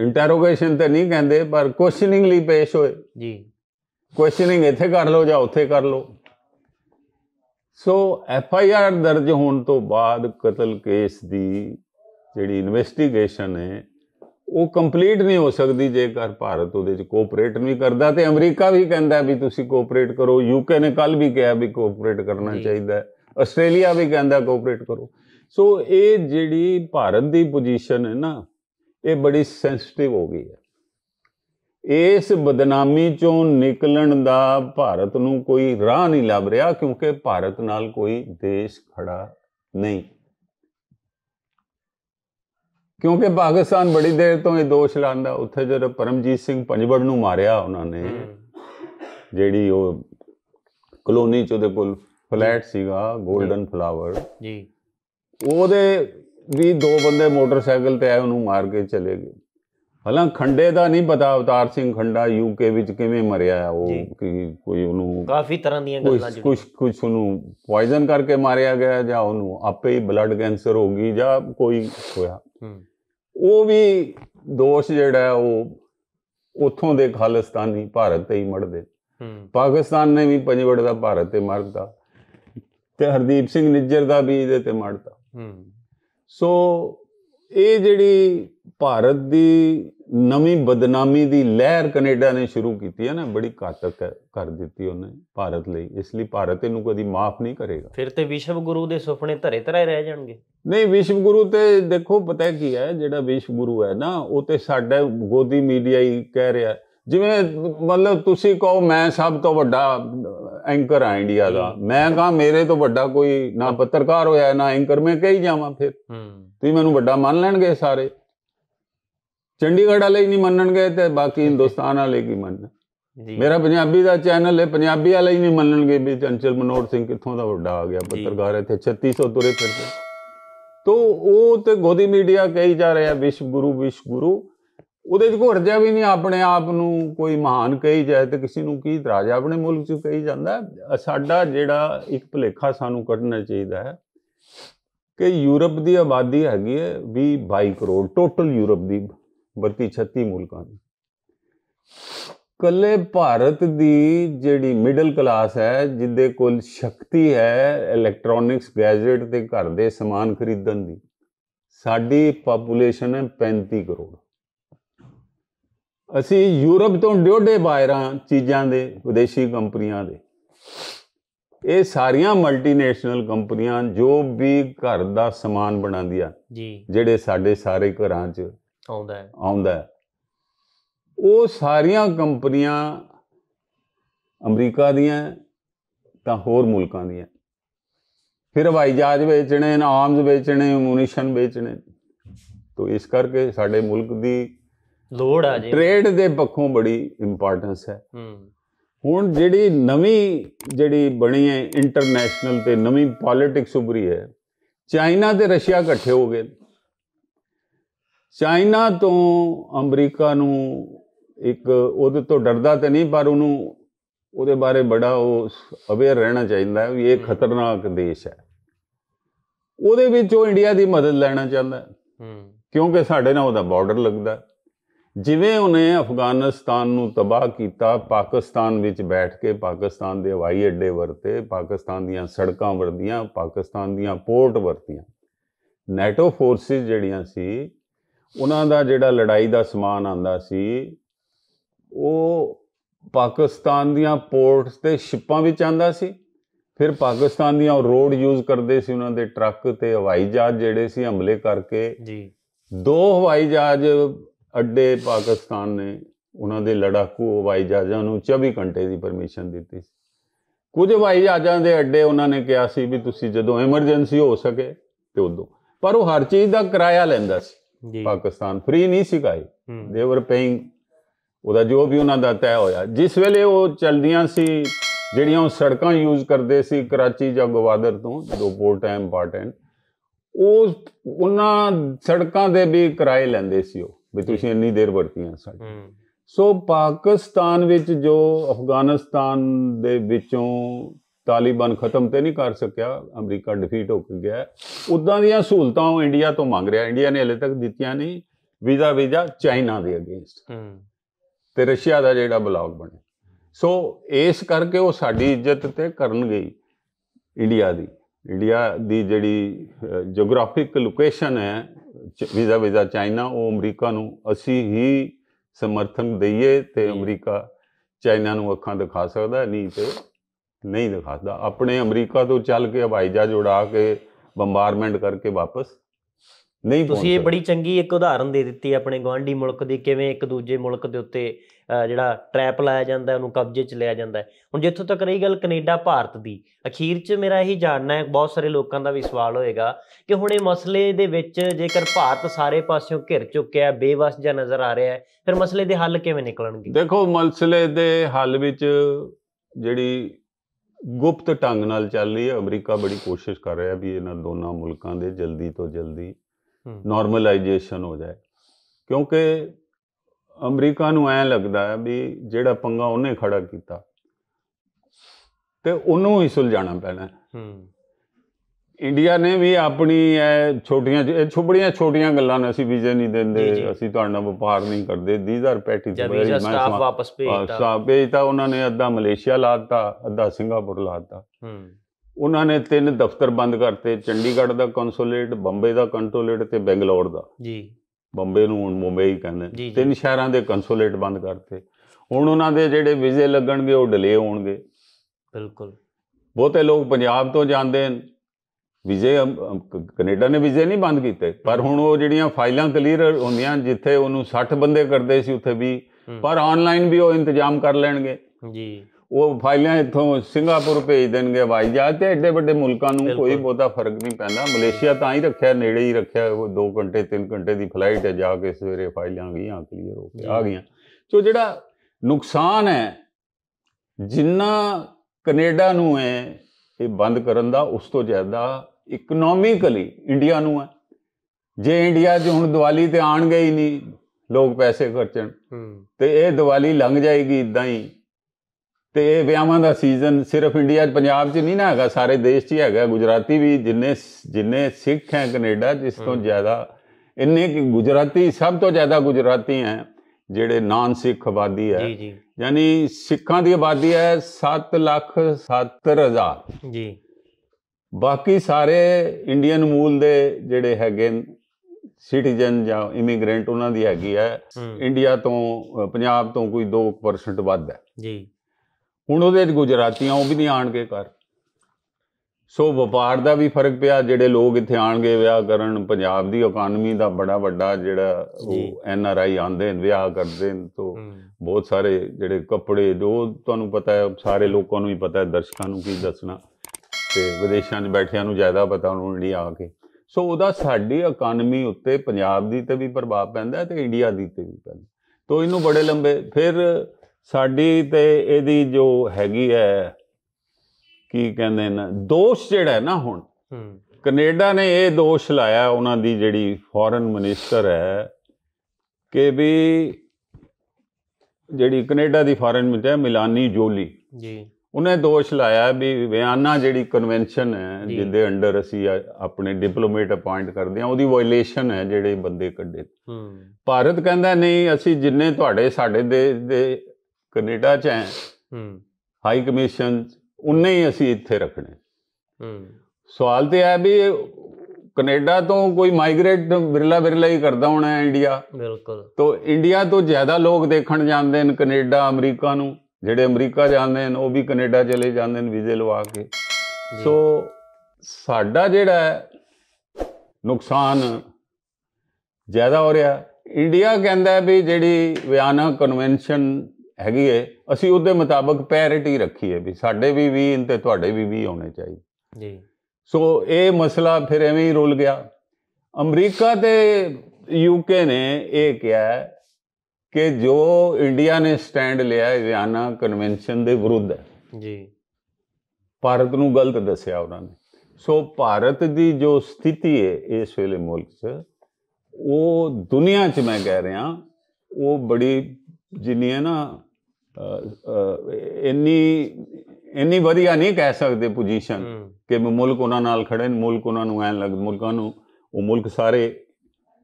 ਇੰਟਰੋਗੇਸ਼ਨ ਤੇ ਨਹੀਂ ਕਹਿੰਦੇ ਪਰ ਕੁਐਸਚਨਿੰਗ ਲਈ ਪੇਸ਼ ਹੋਏ ਜੀ ਕੁਐਸਚਨਿੰਗ ਇੱਥੇ ਕਰ ਲਓ ਜਾਂ ਉੱਥੇ ਕਰ ਲਓ ਸੋ ਐਫ ਆਈ ਆਰ ਦਰਜ ਹੋਣ ਤੋਂ ਬਾਅਦ ਕਤਲ ਕੇਸ ਦੀ ਜਿਹੜੀ ਇਨਵੈਸਟੀਗੇਸ਼ਨ ਹੈ ਉਹ ਕੰਪਲੀਟ ਨਹੀਂ ਹੋ ਸਕਦੀ ਜੇਕਰ ਭਾਰਤ ਉਹਦੇ ਚ ਕੋਆਪਰੇਟ ਨਹੀਂ ਕਰਦਾ ਤੇ ਅਮਰੀਕਾ ਵੀ ਕਹਿੰਦਾ ਵੀ ਤੁਸੀਂ ਕੋਆਪਰੇਟ ਕਰੋ ਯੂਕੇ ਨੇ ਕੱਲ ਵੀ ਕਿਹਾ ਵੀ ਕੋਆਪਰੇਟ ਕਰਨਾ ਚਾਹੀਦਾ ਆਸਟ੍ਰੇਲੀਆ ਵੀ ਕਹਿੰਦਾ ਕੋਆਪਰੇਟ ਕਰੋ ਸੋ ਇਹ ਜਿਹੜੀ ਭਾਰਤ ਦੀ ਪੋਜੀਸ਼ਨ ਹੈ ਨਾ ਇਹ ਬੜੀ ਸੈਂਸਿਟਿਵ ਹੋ ਗਈ ਹੈ ਇਸ ਬਦਨਾਮੀ ਚੋਂ ਨਿਕਲਣ ਦਾ ਭਾਰਤ ਨੂੰ ਕੋਈ ਰਾਹ ਨਹੀਂ ਲੱਭ ਰਿਹਾ ਕਿਉਂਕਿ ਭਾਰਤ ਨਾਲ ਕੋਈ ਦੇਸ਼ ਖੜਾ ਨਹੀਂ ਕਿਉਂਕਿ ਪਾਕਿਸਤਾਨ ਬੜੀ ਦੇਰ ਤੋਂ ਇਹ ਦੋਸ਼ ਲਾਉਂਦਾ ਉੱਥੇ ਜਦੋਂ ਪਰਮਜੀਤ ਸਿੰਘ ਪੰਜਵੜ ਨੂੰ ਮਾਰਿਆ ਉਹਨਾਂ ਨੇ ਜਿਹੜੀ ਉਹ ਕਲੋਨੀ ਚ ਉਹਦੇ ਕੋਲ ਫਲੈਟ ਸੀਗਾ 골ਡਨ ਫਲਾਵਰ ਜੀ ਉਹਦੇ ਵੀ ਦੋ ਬੰਦੇ ਮੋਟਰਸਾਈਕਲ ਤੇ ਆਏ ਉਹਨੂੰ ਮਾਰ ਕੇ ਚਲੇ ਗਏ ਹਾਲਾਂ ਖੰਡੇ ਦਾ ਨਹੀਂ ਪਤਾ ਅਵਤਾਰ ਸਿੰਘ ਖੰਡਾ ਯੂਕੇ ਵਿੱਚ ਕਿਵੇਂ ਮਰਿਆ ਉਹ ਕਿ ਕੋਈ ਉਹਨੂੰ ਕਾਫੀ
ਤਰ੍ਹਾਂ ਦੀਆਂ ਗੱਲਾਂ ਜਿਹੜੀ ਕੁਝ
ਕੁਝ ਉਹਨੂੰ ਪੋਇਜ਼ਨ ਕਰਕੇ ਮਾਰਿਆ ਗਿਆ ਜਾਂ ਉਹਨੂੰ ਆਪੇ ਹੀ ਬਲੱਡ ਕੈਂਸਰ ਹੋ ਗਈ ਜਾਂ ਕੋਈ ਹੋਇਆ ਉਹ ਵੀ ਦੋਸ਼ ਜਿਹੜਾ ਉਹ ਉਥੋਂ ਦੇ ਖਾਲਿਸਤਾਨੀ ਭਾਰਤ ਤੇ ਹੀ ਮੜਦੇ ਪਾਕਿਸਤਾਨ ਨੇ ਵੀ ਪੰਜਵੜ ਦਾ ਭਾਰਤ ਤੇ ਮਾਰਦਾ ਤੇ ਹਰਦੀਪ ਸਿੰਘ ਨਿੱਜਰ ਦਾ ਵੀ ਇਹਦੇ ਤੇ ਮਾਰਦਾ ਸੋ ਇਹ ਜਿਹੜੀ ਭਾਰਤ ਦੀ ਨਵੀਂ ਬਦਨਾਮੀ ਦੀ ਲਹਿਰ ਕੈਨੇਡਾ ਨੇ ਸ਼ੁਰੂ ਕੀਤੀ ਹੈ ਨਾ ਬੜੀ ਘਾਤਕ ਕਰ ਦਿੱਤੀ ਉਹਨੇ ਭਾਰਤ ਲਈ ਇਸ ਲਈ ਭਾਰਤ ਇਹਨੂੰ ਕਦੀ ਮਾਫ ਨਹੀਂ ਕਰੇਗਾ
ਫਿਰ ਤੇ ਵਿਸ਼ਵ ਗੁਰੂ ਦੇ ਸੁਪਨੇ ਧਰੇ ਹੀ ਰਹਿ ਜਾਣਗੇ
ਨਹੀਂ ਵਿਸ਼ਵ ਗੁਰੂ ਤੇ ਦੇਖੋ ਪਤਾ ਕੀ ਹੈ ਜਿਹੜਾ ਵਿਸ਼ਵ ਗੁਰੂ ਹੈ ਨਾ ਉਹ ਤੇ ਸਾਡਾ ਗੋਦੀ ਮੀਡੀਆ ਹੀ ਕਹਿ ਰਿਹਾ ਜਿਵੇਂ ਮਤਲਬ ਤੁਸੀਂ ਕਹੋ ਮੈਂ ਸਭ ਤੋਂ ਵੱਡਾ ਐਂਕਰ ਆ ਇੰਡੀਆ ਦਾ ਮੈਂ ਕਹਾ ਮੇਰੇ ਤੋਂ ਵੱਡਾ ਕੋਈ ਨਾ ਪੱਤਰਕਾਰ ਹੋਇਆ ਨਾ ਐਂਕਰ ਮੈਂ ਕਹੀ ਜਾਵਾਂ ਫਿਰ ਤੁਸੀਂ ਮੈਨੂੰ ਵੱਡਾ ਮੰਨ ਲੈਣਗੇ ਸਾਰੇ ਚੰਡੀਗੜ੍ਹ ਵਾਲੇ ਹੀ ਨਹੀਂ ਮੰਨਣਗੇ ਤੇ ਬਾਕੀ ਹਿੰਦੁਸਤਾਨ ਵਾਲੇ ਕੀ ਮੰਨਣ ਮੇਰਾ ਪੰਜਾਬੀ ਦਾ ਚੈਨਲ ਹੈ ਪੰਜਾਬੀ ਵਾਲੇ ਹੀ ਨਹੀਂ ਮੰਨਣਗੇ ਵੀ ਚੰਚਲ ਮਨੋਰ ਸਿੰਘ ਕਿੱਥੋਂ ਦਾ ਵੱਡਾ ਆ ਗਿਆ ਪੱਤਰਕਾਰ ਇੱਥੇ 3600 ਤੁਰੇ ਫਿਰਦੇ ਤੋ ਉਹ ਤੇ ਗੋਦੀ ਮੀਡੀਆ ਕਹੀ ਜਾ ਰਿਹਾ ਵਿਸ਼ਵ ਗੁਰੂ ਵਿਸ਼ਵ ਗੁਰੂ ਉਹਦੇ 'ਚ ਘੁਰਜਿਆ ਵੀ ਨਹੀਂ ਆਪਣੇ ਆਪ ਨੂੰ ਕੋਈ ਮਹਾਨ ਕਹੀ ਜਾਏ ਤੇ ਕਿਸੇ ਨੂੰ ਕੀ ਇਤਰਾਜ਼ ਆਪਣੇ ਮੁਲਕ 'ਚ ਕਹੀ ਜਾਂਦਾ ਸਾਡਾ ਜਿਹੜਾ ਇੱਕ ਭਲੇਖਾ ਸਾਨੂੰ ਕੱਢਣਾ ਚਾਹੀਦਾ ਹੈ ਕਿ ਯੂਰਪ ਦੀ ਆਬਾਦੀ ਹੈਗੀ ਹੈ ਵੀ 22 ਕਰੋੜ ਟੋਟਲ ਯੂਰਪ ਦੀ ਬਲਕਿ 36 ਮੁਲਕਾਂ ਦੀ ਕੱਲੇ ਭਾਰਤ ਦੀ ਜਿਹੜੀ ਮਿਡਲ ਕਲਾਸ ਹੈ ਜਿੱਦੇ ਕੋਲ ਸ਼ਕਤੀ ਹੈ ਇਲੈਕਟ੍ਰੋਨਿਕਸ ਗੈਜਟ ਤੇ ਘਰ ਦੇ ਸਮਾਨ ਖਰੀਦਣ ਦੀ ਸਾਡੀ ਪੋਪੂਲੇਸ਼ਨ ਹੈ 35 ਕਰੋੜ ਅਸੀਂ ਯੂਰਪ ਤੋਂ ਡਿਓਡੇ ਬਾਇਰਾਂ ਚੀਜ਼ਾਂ ਦੇ ਵਿਦੇਸ਼ੀ ਕੰਪਨੀਆਂ ਦੇ ਇਹ ਸਾਰੀਆਂ ਮਲਟੀਨੈਸ਼ਨਲ ਕੰਪਨੀਆਂ ਜੋ ਵੀ ਘਰ ਦਾ ਸਮਾਨ ਬਣਾਉਂਦੀਆਂ ਜੀ ਜਿਹੜੇ ਸਾਡੇ ਸਾਰੇ ਘਰਾਂ 'ਚ ਆਉਂਦਾ ਹੈ ਆਉਂਦਾ ਹੈ ਉਹ ਸਾਰੀਆਂ ਕੰਪਨੀਆਂ ਅਮਰੀਕਾ ਦੀਆਂ ਤਾਂ ਹੋਰ ਮੁਲਕਾਂ ਦੀਆਂ ਫਿਰ ਹਵਾਈ ਜਹਾਜ਼ ਵੇਚਣੇ ਨੇ ਆਰਮਸ ਵੇਚਣੇ ਮੂਨੀਸ਼ਨ ਵੇਚਣੇ ਤੋਂ ਇਸ ਕਰਕੇ ਸਾਡੇ ਮੁਲਕ ਦੀ
ਲੋੜ ਆ ਜੇ ਟ੍ਰੇਡ
ਦੇ ਪੱਖੋਂ ਬੜੀ ਇੰਪੋਰਟੈਂਸ ਹੈ ਹੁਣ ਜਿਹੜੀ ਨਵੀਂ ਜਿਹੜੀ ਬਣੀ ਹੈ ਇੰਟਰਨੈਸ਼ਨਲ ਤੇ ਨਵੀਂ ਪੋਲਿਟਿਕਸ ਉਭਰੀ ਹੈ ਚਾਈਨਾ ਤੇ ਰਸ਼ੀਆ ਇਕੱਠੇ ਹੋ ਗਏ ਚਾਈਨਾ ਤੋਂ ਅਮਰੀਕਾ ਨੂੰ ਇੱਕ ਉਹਦੇ ਤੋਂ ਡਰਦਾ ਤੇ ਨਹੀਂ ਪਰ ਉਹਨੂੰ ਉਹਦੇ ਬਾਰੇ ਬੜਾ ਉਹ ਅਵੇਅਰ ਰਹਿਣਾ ਚਾਹੀਦਾ ਹੈ ਵੀ ਇਹ ਖਤਰਨਾਕ ਦੇਸ਼ ਹੈ ਉਹਦੇ ਵਿੱਚ ਉਹ ਇੰਡੀਆ ਦੀ ਮਦਦ ਲੈਣਾ ਚਾਹੁੰਦਾ ਹੂੰ ਕਿਉਂਕਿ ਸਾਡੇ ਨਾਲ ਉਹਦਾ ਬਾਰਡਰ ਲੱਗਦਾ ਹੈ ਜਿਵੇਂ ਉਹਨੇ ਅਫਗਾਨਿਸਤਾਨ ਨੂੰ ਤਬਾਹ ਕੀਤਾ ਪਾਕਿਸਤਾਨ ਵਿੱਚ ਬੈਠ ਕੇ ਪਾਕਿਸਤਾਨ ਦੇ ਹਵਾਈ ਅੱਡੇ ਵਰਤੇ ਪਾਕਿਸਤਾਨ ਦੀਆਂ ਸੜਕਾਂ ਵਰਦੀਆਂ ਪਾਕਿਸਤਾਨ ਦੀਆਂ ਪੋਰਟ ਵਰਤੀਆਂ ਨੈਟੋ ਫੋਰਸਿਸ ਜਿਹੜੀਆਂ ਸੀ ਉਹਨਾਂ ਦਾ ਜਿਹੜਾ ਲੜਾਈ ਦਾ ਸਮਾਨ ਆਂਦਾ ਸੀ ਉਹ ਪਾਕਿਸਤਾਨ ਦੀਆਂ ਪੋਰਟਸ ਤੇ ਸ਼ਿਪਾਂ ਵਿੱਚ ਆਂਦਾ ਸੀ ਫਿਰ ਪਾਕਿਸਤਾਨ ਦੀਆਂ ਰੋਡ ਯੂਜ਼ ਕਰਦੇ ਸੀ ਉਹਨਾਂ ਦੇ ਟਰੱਕ ਤੇ ਹਵਾਈ ਜਹਾਜ਼ ਜਿਹੜੇ ਸੀ ਹਮਲੇ ਕਰਕੇ ਜੀ ਦੋ ਹਵਾਈ ਜਹਾਜ਼ ਅੱਡੇ ਪਾਕਿਸਤਾਨ ਨੇ ਉਹਨਾਂ ਦੇ ਲੜਾਕੂ ਹਵਾਈ ਜਹਾਜ਼ਾਂ ਨੂੰ 24 ਘੰਟੇ ਦੀ ਪਰਮਿਸ਼ਨ ਦਿੱਤੀ ਸੀ ਕੁਝ ਹਵਾਈ ਜਹਾਜ਼ਾਂ ਦੇ ਅੱਡੇ ਉਹਨਾਂ ਨੇ ਕਿਹਾ ਸੀ ਵੀ ਤੁਸੀਂ ਜਦੋਂ ਐਮਰਜੈਂਸੀ ਹੋ ਸਕੇ ਤੇ ਉਦੋਂ ਪਰ ਉਹ ਹਰ ਚੀਜ਼ ਦਾ ਕਿਰਾਇਆ ਲੈਂਦਾ ਸੀ ਜੀ ਪਾਕਿਸਤਾਨ ਫ੍ਰੀ ਨਹੀਂ ਸਿਕਾਈ ਦੇ ਵਰ ਪੇਇੰਗ ਉਹਦਾ ਜੋ ਵੀ ਉਹਨਾਂ ਦਾ ਤੈਅ ਹੋਇਆ ਜਿਸ ਵੇਲੇ ਉਹ ਚਲਦੀਆਂ ਸੀ ਜਿਹੜੀਆਂ ਉਹ ਸੜਕਾਂ ਯੂਜ਼ ਕਰਦੇ ਸੀ ਕਰਾਚੀ ਜਾਂ ਗਵਾਦਰ ਤੋਂ ਦੋ ਪੋਰਟ ਐ ਇੰਪੋਰਟੈਂਟ ਉਹ ਉਹਨਾਂ ਸੜਕਾਂ ਦੇ ਵੀ ਕਿਰਾਏ ਲੈਂਦੇ ਸੀ ਉਹ ਵੀ ਤੁਸੀਂ ਇੰਨੀ ਦੇਰ ਵਰਤੀਆਂ ਸਾਡੇ ਸੋ ਪਾਕਿਸਤਾਨ ਵਿੱਚ ਜੋ ਅਫਗਾਨਿਸਤਾਨ ਦੇ ਵਿੱਚੋਂ ਤਾਲੀਬਾਨ ਖਤਮ ਤੇ ਨਹੀਂ ਕਰ ਸਕਿਆ ਅਮਰੀਕਾ ਡਿਫੀਟ ਹੋ ਕੇ ਗਿਆ ਉਦਾਂ ਦੀਆਂ ਸਹੂਲਤਾਂ ਉਹ ਇੰਡੀਆ ਤੋਂ ਮੰਗ ਰਿਹਾ ਇੰਡੀਆ ਨੇ ਹਲੇ ਤੱਕ ਦਿੱਤੀਆਂ ਨਹੀਂ ਵੀਜ਼ਾ ਵੀਜ਼ਾ ਚਾਈਨਾ ਦੇ ਅਗੇਂਸਟ ਤੇ ਰਸ਼ੀਆ ਦਾ ਜਿਹੜਾ ਬਲੌਗ ਬਣਿਆ ਸੋ ਇਸ ਕਰਕੇ ਉਹ ਸਾਡੀ ਇੱਜ਼ਤ ਤੇ ਕਰਨ ਗਈ ਇੰਡੀਆ ਦੀ ਇੰਡੀਆ ਦੀ ਜਿਹੜੀ ਜੀਓਗ੍ਰਾਫਿਕ ਲੋਕੇਸ਼ਨ ਹੈ ਵੀਜ਼ਾ ਵੀਜ਼ਾ ਚਾਈਨਾ ਉਹ ਅਮਰੀਕਾ ਨੂੰ ਅਸੀਂ ਹੀ ਸਮਰਥਨ ਦਈਏ ਤੇ ਅਮਰੀਕਾ ਚਾਈਨਾ ਨੂੰ ਅੱਖਾਂ ਦਿਖਾ ਸਕਦਾ ਨਹੀਂ ਤੇ ਨਹੀਂ ਦਿਖਾਦਾ ਆਪਣੇ ਅਮਰੀਕਾ ਤੋਂ ਚੱਲ ਕੇ ਹਵਾਈ ਜਹਾਜ਼ ਉਡਾ ਕੇ ਬੰਬਾਰਮੈਂਟ ਕਰਕੇ ਵਾਪਸ ਨਹੀਂ ਤੁਸੀਂ ਇਹ
ਬੜੀ ਚੰਗੀ ਇੱਕ ਉਦਾਹਰਨ ਦੇ ਦਿੱਤੀ ਆਪਣੇ ਗਵਾਂਢੀ ਮੁਲਕ ਦੀ ਕਿਵੇਂ ਇੱਕ ਦੂਜੇ ਮੁਲਕ ਦੇ ਉੱਤੇ ਜਿਹੜਾ ਟ੍ਰੈਪ ਲਾਇਆ ਜਾਂਦਾ ਉਹਨੂੰ ਕਬਜ਼ੇ 'ਚ ਲਿਆ ਜਾਂਦਾ ਹੁਣ ਜਿੱਥੋਂ ਤੱਕ ਰਹੀ ਗੱਲ ਕੈਨੇਡਾ ਭਾਰਤ ਦੀ ਅਖੀਰ 'ਚ ਮੇਰਾ ਇਹੀ ਜਾਣਨਾ ਹੈ ਬਹੁਤ ਸਾਰੇ ਲੋਕਾਂ ਦਾ ਵੀ ਸਵਾਲ ਹੋਏਗਾ ਕਿ ਹੁਣ ਇਹ ਮਸਲੇ ਦੇ ਵਿੱਚ ਜੇਕਰ ਭਾਰਤ ਸਾਰੇ ਪਾਸਿਓਂ ਘਿਰ ਚੁੱਕਿਆ ਬੇਵਸ ਜਾਂ ਨਜ਼ਰ ਆ ਰਿਹਾ ਹੈ ਫਿਰ ਮਸਲੇ ਦੇ ਹੱਲ ਕਿਵੇਂ ਨਿਕਲਣਗੇ
ਦੇਖੋ ਮਸਲੇ ਦੇ ਹੱਲ ਵਿੱਚ ਜਿਹੜੀ ਗੁਪਤ ਢੰਗ ਨਾਲ ਚੱਲ ਰਹੀ ਹੈ ਅਮਰੀਕਾ ਬੜੀ ਕੋਸ਼ਿਸ਼ ਕਰ ਰਿਹਾ ਵੀ ਇਹਨਾਂ ਦੋਨਾਂ ਮੁਲਕਾਂ ਦੇ ਜਲਦੀ ਤੋਂ ਜਲਦੀ ਨਾਰਮਲਾਈਜੇਸ਼ਨ ਹੋ ਜਾਏ ਕਿਉਂਕਿ ਅਮਰੀਕਾ ਨੂੰ ਐ ਲੱਗਦਾ ਹੈ ਵੀ ਜਿਹੜਾ ਪੰਗਾ ਉਹਨੇ ਖੜਾ ਕੀਤਾ ਤੇ ਉਹਨੂੰ ਹੀ ਸੁਲਝਾਣਾ ਪੈਣਾ ਹੂੰ ਇੰਡੀਆ ਨੇ ਵੀ ਆਪਣੀ ਇਹ ਛੋਟੀਆਂ ਛੁਬੜੀਆਂ ਛੋਟੀਆਂ ਗੱਲਾਂ ਨੂੰ ਅਸੀਂ ਵੀਜ਼ੇ ਨਹੀਂ ਦਿੰਦੇ ਅਸੀਂ ਤੁਹਾਡੇ ਨਾਲ ਵਪਾਰ ਨਹੀਂ ਕਰਦੇ ਥੀਸ ਆਰ ਪੈਟੀ ਜਦ ਵੀਜ਼ਾ ਸਟਾਫ ਵਾਪਸ ਭੇਜਤਾ ਸਟਾਫ ਉਹਨਾਂ ਨੇ ਅੱਧਾ ਮਲੇਸ਼ੀਆ ਲਾਤਾ ਅੱਧਾ ਸਿੰਗਾਪੁਰ ਲਾਤਾ ਹੂੰ ਉਹਨਾਂ ਨੇ ਤਿੰਨ ਦਫ਼ਤਰ ਬੰਦ ਕਰਤੇ ਚੰਡੀਗੜ੍ਹ ਦਾ ਕੌਂਸੂਲੇਟ ਬੰਬੇ ਦਾ ਕੰਟਰੋਲੇਟ ਤੇ ਬੈਂਗਲੌਰ ਦਾ ਜੀ ਬੰਬੇ ਨੂੰ ਹੁਣ ਮੁੰਬਈ ਕਹਿੰਦੇ ਤਿੰਨ ਸ਼ਹਿਰਾਂ ਦੇ ਕੰਸੂਲੇਟ ਬੰਦ ਕਰਤੇ ਹੁਣ ਉਹਨਾਂ ਦੇ ਜਿਹੜੇ ਵੀਜ਼ੇ ਲੱਗਣਗੇ ਉਹ ਡਿਲੇ ਹੋਣਗੇ ਬਿਲਕੁਲ ਬਹੁਤੇ ਲੋਕ ਪੰਜਾਬ ਤੋਂ ਜਾਂਦੇ ਨੇ ਵੀਜ਼ੇ ਕੈਨੇਡਾ ਨੇ ਵੀਜ਼ੇ ਨਹੀਂ ਬੰਦ ਕੀਤੇ ਪਰ ਹੁਣ ਉਹ ਜਿਹੜੀਆਂ ਫਾਈਲਾਂ ਕਲੀਅਰ ਹੁੰਦੀਆਂ ਜਿੱਥੇ ਉਹਨੂੰ 60 ਬੰਦੇ ਕਰਦੇ ਸੀ ਉੱਥੇ ਵੀ ਪਰ ਆਨਲਾਈਨ ਵੀ ਉਹ ਇੰਤਜ਼ਾਮ ਕਰ ਲੈਣਗੇ ਜੀ ਉਹ ਫਾਈਲਾਂ ਇੱਥੋਂ ਸਿੰਗਾਪੁਰ ਭੇਜ ਦੇਣਗੇ ਵਾਈ ਜਾ ਤੇ ਐਡੇ ਵੱਡੇ ਮੁਲਕਾਂ ਨੂੰ ਕੋਈ ਬਹੁਤਾ ਫਰਕ ਨਹੀਂ ਪੈਂਦਾ ਮਲੇਸ਼ੀਆ ਤਾਂ ਹੀ ਰੱਖਿਆ ਨੇੜੇ ਹੀ ਰੱਖਿਆ ਉਹ 2 ਘੰਟੇ 3 ਘੰਟੇ ਦੀ ਫਲਾਈਟ ਹੈ ਜਾ ਕੇ ਸਵੇਰੇ ਫਾਈਲਾਂ ਗਈਆਂ ਕਲੀਅਰ ਹੋ ਕੇ ਆ ਗਈਆਂ ਸੋ ਜਿਹੜਾ ਨੁਕਸਾਨ ਹੈ ਜਿੰਨਾ ਕੈਨੇਡਾ ਨੂੰ ਹੈ ਇਹ ਬੰਦ ਕਰਨ ਦਾ ਉਸ ਤੋਂ ਜ਼ਿਆਦਾ ਇਕਨੋਮਿਕਲੀ ਇੰਡੀਆ ਨੂੰ ਹੈ ਜੇ ਇੰਡੀਆ ਜੇ ਹੁਣ ਦੀਵਾਲੀ ਤੇ ਆਣਗੇ ਹੀ ਨਹੀਂ ਲੋਕ ਪੈਸੇ ਖਰਚਣ ਤੇ ਇਹ ਦੀਵਾਲੀ ਲੰਘ ਜਾਏਗੀ ਇਦਾਂ ਹੀ ਤੇ ਵਿਆਹਾਂ ਦਾ ਸੀਜ਼ਨ ਸਿਰਫ ਇੰਡੀਆ 'ਚ ਪੰਜਾਬ 'ਚ ਨਹੀਂ ਨਾ ਹੈਗਾ ਸਾਰੇ ਦੇਸ਼ 'ਚ ਹੀ ਹੈਗਾ ਗੁਜਰਾਤੀ ਵੀ ਜਿੰਨੇ ਜਿੰਨੇ ਸਿੱਖ ਹੈ ਕੈਨੇਡਾ ਜਿਸ ਤੋਂ ਜ਼ਿਆਦਾ ਇੰਨੇ ਕਿ ਗੁਜਰਾਤੀ ਸਭ ਤੋਂ ਜ਼ਿਆਦਾ ਗੁਜਰਾਤੀ ਹੈ ਜਿਹੜੇ ਨਾਨ ਸਿੱਖ ਆਬਾਦੀ ਹੈ ਜੀ ਜੀ ਯਾਨੀ ਸਿੱਖਾਂ ਦੀ ਆਬਾਦੀ ਹੈ 7 ਲੱਖ 70000 ਜੀ ਬਾਕੀ ਸਾਰੇ ਇੰਡੀਅਨ ਮੂਲ ਦੇ ਜਿਹੜੇ ਹੈਗੇ ਸਿਟੀਜ਼ਨ ਜਾਂ ਇਮੀਗ੍ਰੈਂਟ ਉਹਨਾਂ ਦੀ ਹੈਗੀ ਹੈ ਇੰਡੀਆ ਤੋਂ ਪੰਜਾਬ ਤੋਂ ਕੋਈ 2% ਵੱਧ ਹੈ ਜੀ ਹੁਣ ਉਹਦੇ ਗੁਜਰਾਤੀਆਂ ਉਹ ਵੀ ਨਹੀਂ ਕੇ ਕਰ ਸੋ ਵਪਾਰ ਦਾ ਵੀ ਫਰਕ ਪਿਆ ਜਿਹੜੇ ਲੋਕ ਇੱਥੇ ਆਣਗੇ ਵਿਆਹ ਕਰਨ ਪੰਜਾਬ ਦੀ ਇਕਨੋਮੀ ਦਾ ਬੜਾ ਵੱਡਾ ਜਿਹੜਾ ਉਹ ਐਨ ਆਰ ਆਈ ਆਂਦੇ ਨੇ ਵਿਆਹ ਕਰਦੇ ਨੇ ਤੋਂ ਬਹੁਤ ਸਾਰੇ ਜਿਹੜੇ ਕੱਪੜੇ ਜੋ ਤੁਹਾਨੂੰ ਪਤਾ ਹੈ ਸਾਰੇ ਲੋਕਾਂ ਨੂੰ ਹੀ ਪਤਾ ਹੈ ਦਰਸ਼ਕਾਂ ਨੂੰ ਕੀ ਦੱਸਣਾ ਤੇ ਵਿਦੇਸ਼ਾਂ 'ਚ ਬੈਠਿਆਂ ਨੂੰ ਜ਼ਿਆਦਾ ਪਤਾ ਉਹਨਾਂ ਇੰਡੀਆ ਆ ਕੇ ਸੋ ਉਹਦਾ ਸਾਡੀ ਇਕਨੋਮੀ ਉੱਤੇ ਪੰਜਾਬ ਦੀ ਤੇ ਵੀ ਪ੍ਰਭਾਵ ਪੈਂਦਾ ਤੇ ਇੰਡੀਆ ਦੀ ਤੇ ਵੀ ਪੈਂਦਾ ਤੋਂ ਇਹਨੂੰ ਬੜੇ ਲੰਬੇ ਫਿਰ ਸਾਡੀ ਤੇ ਇਹਦੀ ਜੋ ਹੈਗੀ ਹੈ ਕੀ ਕਹਿੰਦੇ ਨੇ ਦੋਸ਼ ਜਿਹੜਾ ਹੈ ਨਾ ਹੁਣ ਕੈਨੇਡਾ ਨੇ ਇਹ ਦੋਸ਼ ਲਾਇਆ ਉਹਨਾਂ ਦੀ ਜਿਹੜੀ ਫੋਰਨ ਮਿਨਿਸਟਰ ਹੈ ਕਿ ਵੀ ਜਿਹੜੀ ਕੈਨੇਡਾ ਦੀ foreign minister Melanie Joly ji ਉਹਨੇ ਦੋਸ਼ ਲਾਇਆ ਵੀ ਵਿਆਨਾ ਜਿਹੜੀ ਕਨਵੈਨਸ਼ਨ ਹੈ ਜਿਹਦੇ ਅੰਡਰ ਅਸੀਂ ਆਪਣੇ ਡਿਪਲੋਮੇਟ ਅਪਾਇੰਟ ਕਰਦੇ ਆ ਉਹਦੀ ਵਾਇਲੇਸ਼ਨ ਹੈ ਜਿਹੜੇ ਬੰਦੇ ਕੱਢੇ ਹੂੰ ਭਾਰਤ ਕਹਿੰਦਾ ਨਹੀਂ ਅਸੀਂ ਜਿੰਨੇ ਤੁਹਾਡੇ ਸਾਡੇ ਦੇ ਕੈਨੇਡਾ ਚ ਹੈ ਹਮ ਹਾਈ ਕਮਿਸ਼ਨ ਉਨੇ ਹੀ ਅਸੀਂ ਇੱਥੇ ਰੱਖਣੇ ਹਮ ਸਵਾਲ ਤੇ ਆ ਵੀ ਕੈਨੇਡਾ ਤੋਂ ਕੋਈ ਮਾਈਗ੍ਰੇਟ ਬਿਰਲਾ ਬਿਰਲਾ ਹੀ ਕਰਦਾ ਹੋਣਾ ਹੈ ਇੰਡੀਆ ਬਿਲਕੁਲ ਤੋਂ ਇੰਡੀਆ ਤੋਂ ਜ਼ਿਆਦਾ ਲੋਕ ਦੇਖਣ ਜਾਂਦੇ ਨੇ ਕੈਨੇਡਾ ਅਮਰੀਕਾ ਨੂੰ ਜਿਹੜੇ ਅਮਰੀਕਾ ਜਾਂਦੇ ਨੇ ਉਹ ਵੀ ਕੈਨੇਡਾ ਚਲੇ ਜਾਂਦੇ ਨੇ ਵੀਜ਼ੇ ਲਵਾ ਕੇ ਸੋ ਸਾਡਾ ਜਿਹੜਾ ਨੁਕਸਾਨ ਜ਼ਿਆਦਾ ਹੋ ਰਿਹਾ ਇੰਡੀਆ ਕਹਿੰਦਾ ਵੀ ਜਿਹੜੀ ਵਿਆਨਾ ਕਨਵੈਨਸ਼ਨ ਹੈਗੀ ਏ ਅਸੀਂ ਉਹਦੇ ਮੁਤਾਬਕ ਪੈਰਿਟੀ ਏ ਵੀ ਸਾਡੇ ਵੀ 20 ਤੇ ਤੁਹਾਡੇ ਵੀ 20 ਹੋਣੇ ਚਾਹੀਦੇ ਜੀ ਸੋ ਇਹ ਮਸਲਾ ਫਿਰ ਐਵੇਂ ਹੀ ਰੁਲ ਗਿਆ ਅਮਰੀਕਾ ਤੇ ਯੂਕੇ ਨੇ ਇਹ ਕਿਹਾ ਕਿ ਜੋ ਇੰਡੀਆ ਨੇ ਸਟੈਂਡ ਲਿਆ ਵਿਆਨਾ ਕਨਵੈਨਸ਼ਨ ਦੇ ਵਿਰੁੱਧ ਹੈ ਜੀ ਭਾਰਤ ਨੂੰ ਗਲਤ ਦੱਸਿਆ ਉਹਨਾਂ ਨੇ ਸੋ ਭਾਰਤ ਦੀ ਜੋ ਸਥਿਤੀ ਹੈ ਇਸ ਵੇਲੇ ਮੁਲਕ 'ਚ ਉਹ ਦੁਨੀਆ 'ਚ ਮੈਂ ਕਹਿ ਰਿਹਾ ਉਹ ਬੜੀ ਜਿੰਨੀ ਹੈ ਨਾ ਇੰਨੀ ਇੰਨੀ ਵਧੀਆ ਨਹੀਂ ਕਹਿ ਸਕਦੇ ਪੋਜੀਸ਼ਨ ਕਿ ਮੁਲਕ ਉਹਨਾਂ ਨਾਲ ਖੜੇ ਨੇ ਮੁਲਕ ਉਹਨਾਂ ਨੂੰ ਐਨ ਲੱਗ ਮੁਲਕਾਂ ਨੂੰ ਉਹ ਮੁਲਕ ਸਾਰੇ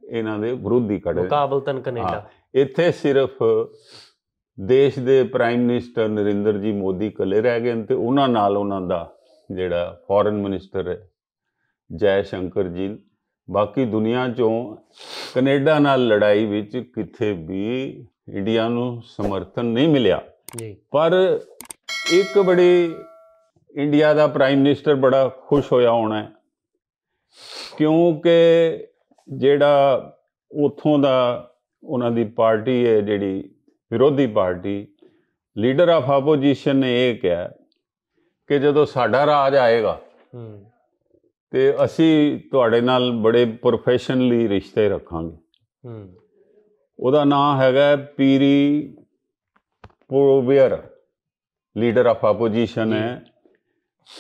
ਇਹਨਾਂ ਦੇ ਵਿਰੋਧੀ ਖੜੇ ਮੁਕਾਬਲਤਨ ਕੈਨੇਡਾ ਇੱਥੇ ਸਿਰਫ ਦੇਸ਼ ਦੇ ਪ੍ਰਾਈਮ ਮਿਨਿਸਟਰ ਨਰਿੰਦਰ ਜੀ ਮੋਦੀ ਕੱਲੇ ਰਹਿ ਗਏ ਤੇ ਉਹਨਾਂ ਨਾਲ ਉਹਨਾਂ ਦਾ ਜਿਹੜਾ ਫੋਰਨ ਮਿਨਿਸਟਰ ਹੈ ਜੈ ਸ਼ੰਕਰ ਜੀ ਬਾਕੀ ਦੁਨੀਆ ਚੋਂ ਕੈਨੇਡਾ ਨਾਲ ਲੜਾਈ ਵਿੱਚ ਕਿੱਥੇ ਵੀ ਇੰਡੀਆ ਨੂੰ ਸਮਰਥਨ ਨਹੀਂ ਮਿਲਿਆ ਜੀ ਪਰ ਇੱਕ ਬੜੇ ਇੰਡੀਆ ਦਾ ਪ੍ਰਾਈਮ ਮਿਨਿਸਟਰ ਬੜਾ ਖੁਸ਼ ਹੋਇਆ ਹੋਣਾ ਹੈ ਕਿਉਂਕਿ ਜਿਹੜਾ ਉਥੋਂ ਦਾ ਉਹਨਾਂ ਦੀ ਪਾਰਟੀ ਹੈ ਜਿਹੜੀ ਵਿਰੋਧੀ ਪਾਰਟੀ ਲੀਡਰ ਆਫ ਆਪੋਜੀਸ਼ਨ ਨੇ ਇਹ ਕਿਹਾ ਕਿ ਜਦੋਂ ਸਾਡਾ ਰਾਜ ਆਏਗਾ ਤੇ ਅਸੀਂ ਤੁਹਾਡੇ ਨਾਲ ਬੜੇ ਪ੍ਰੋਫੈਸ਼ਨਲੀ ਰਿਸ਼ਤੇ ਰੱਖਾਂਗੇ ਉਹਦਾ ਨਾਮ ਹੈਗਾ ਪੀਰੀ ਪੋਵੇਅਰ ਲੀਡਰ ਆਫ ਆਪੋਜੀਸ਼ਨ ਹੈ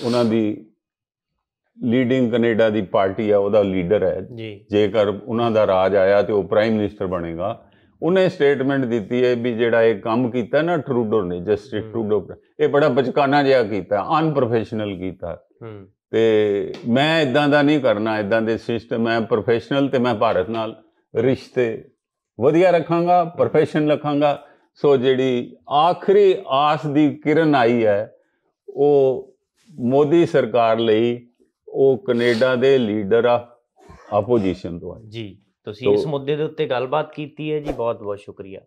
ਉਹਨਾਂ ਦੀ ਲੀਡਿੰਗ ਕੈਨੇਡਾ ਦੀ ਪਾਰਟੀ ਆ ਉਹਦਾ ਲੀਡਰ ਹੈ ਜੇਕਰ ਉਹਨਾਂ ਦਾ ਰਾਜ ਆਇਆ ਤੇ ਉਹ ਪ੍ਰਾਈਮ ਮਿਨਿਸਟਰ ਬਣੇਗਾ ਉਹਨੇ ਸਟੇਟਮੈਂਟ ਦਿੱਤੀ ਹੈ ਵੀ ਜਿਹੜਾ ਇਹ ਕੰਮ ਕੀਤਾ ਨਾ ਟਰੂਡੋ ਨੇ ਜਸਟਿਸ ਟਰੂਡੋ ਇਹ ਬੜਾ ਬਚਕਾਨਾ ਜਿਹਾ ਕੀਤਾ ਅਨਪ੍ਰੋਫੈਸ਼ਨਲ ਕੀਤਾ ਤੇ ਮੈਂ ਇਦਾਂ ਦਾ ਨਹੀਂ ਕਰਨਾ ਇਦਾਂ ਦੇ ਸਿਸਟਮ ਹੈ ਪ੍ਰੋਫੈਸ਼ਨਲ ਤੇ ਮੈਂ ਭਾਰਤ ਨਾਲ ਰਿਸ਼ਤੇ ਵਧੀਆ ਰੱਖਾਂਗਾ ਪ੍ਰੋਫੈਸ਼ਨ ਰੱਖਾਂਗਾ ਸੋ ਜਿਹੜੀ ਆਖਰੀ ਆਸ ਦੀ ਕਿਰਨ ਆਈ ਹੈ ਉਹ ਮੋਦੀ ਸਰਕਾਰ ਲਈ ਉਹ ਕੈਨੇਡਾ ਦੇ ਲੀਡਰ ਆ ਆਪੋਜੀਸ਼ਨ ਤੋਂ ਆਈ ਜੀ ਤੁਸੀਂ ਇਸ
ਮੁੱਦੇ ਦੇ ਉੱਤੇ ਗੱਲਬਾਤ ਕੀਤੀ ਹੈ ਜੀ ਬਹੁਤ ਬਹੁਤ ਸ਼ੁਕਰੀਆ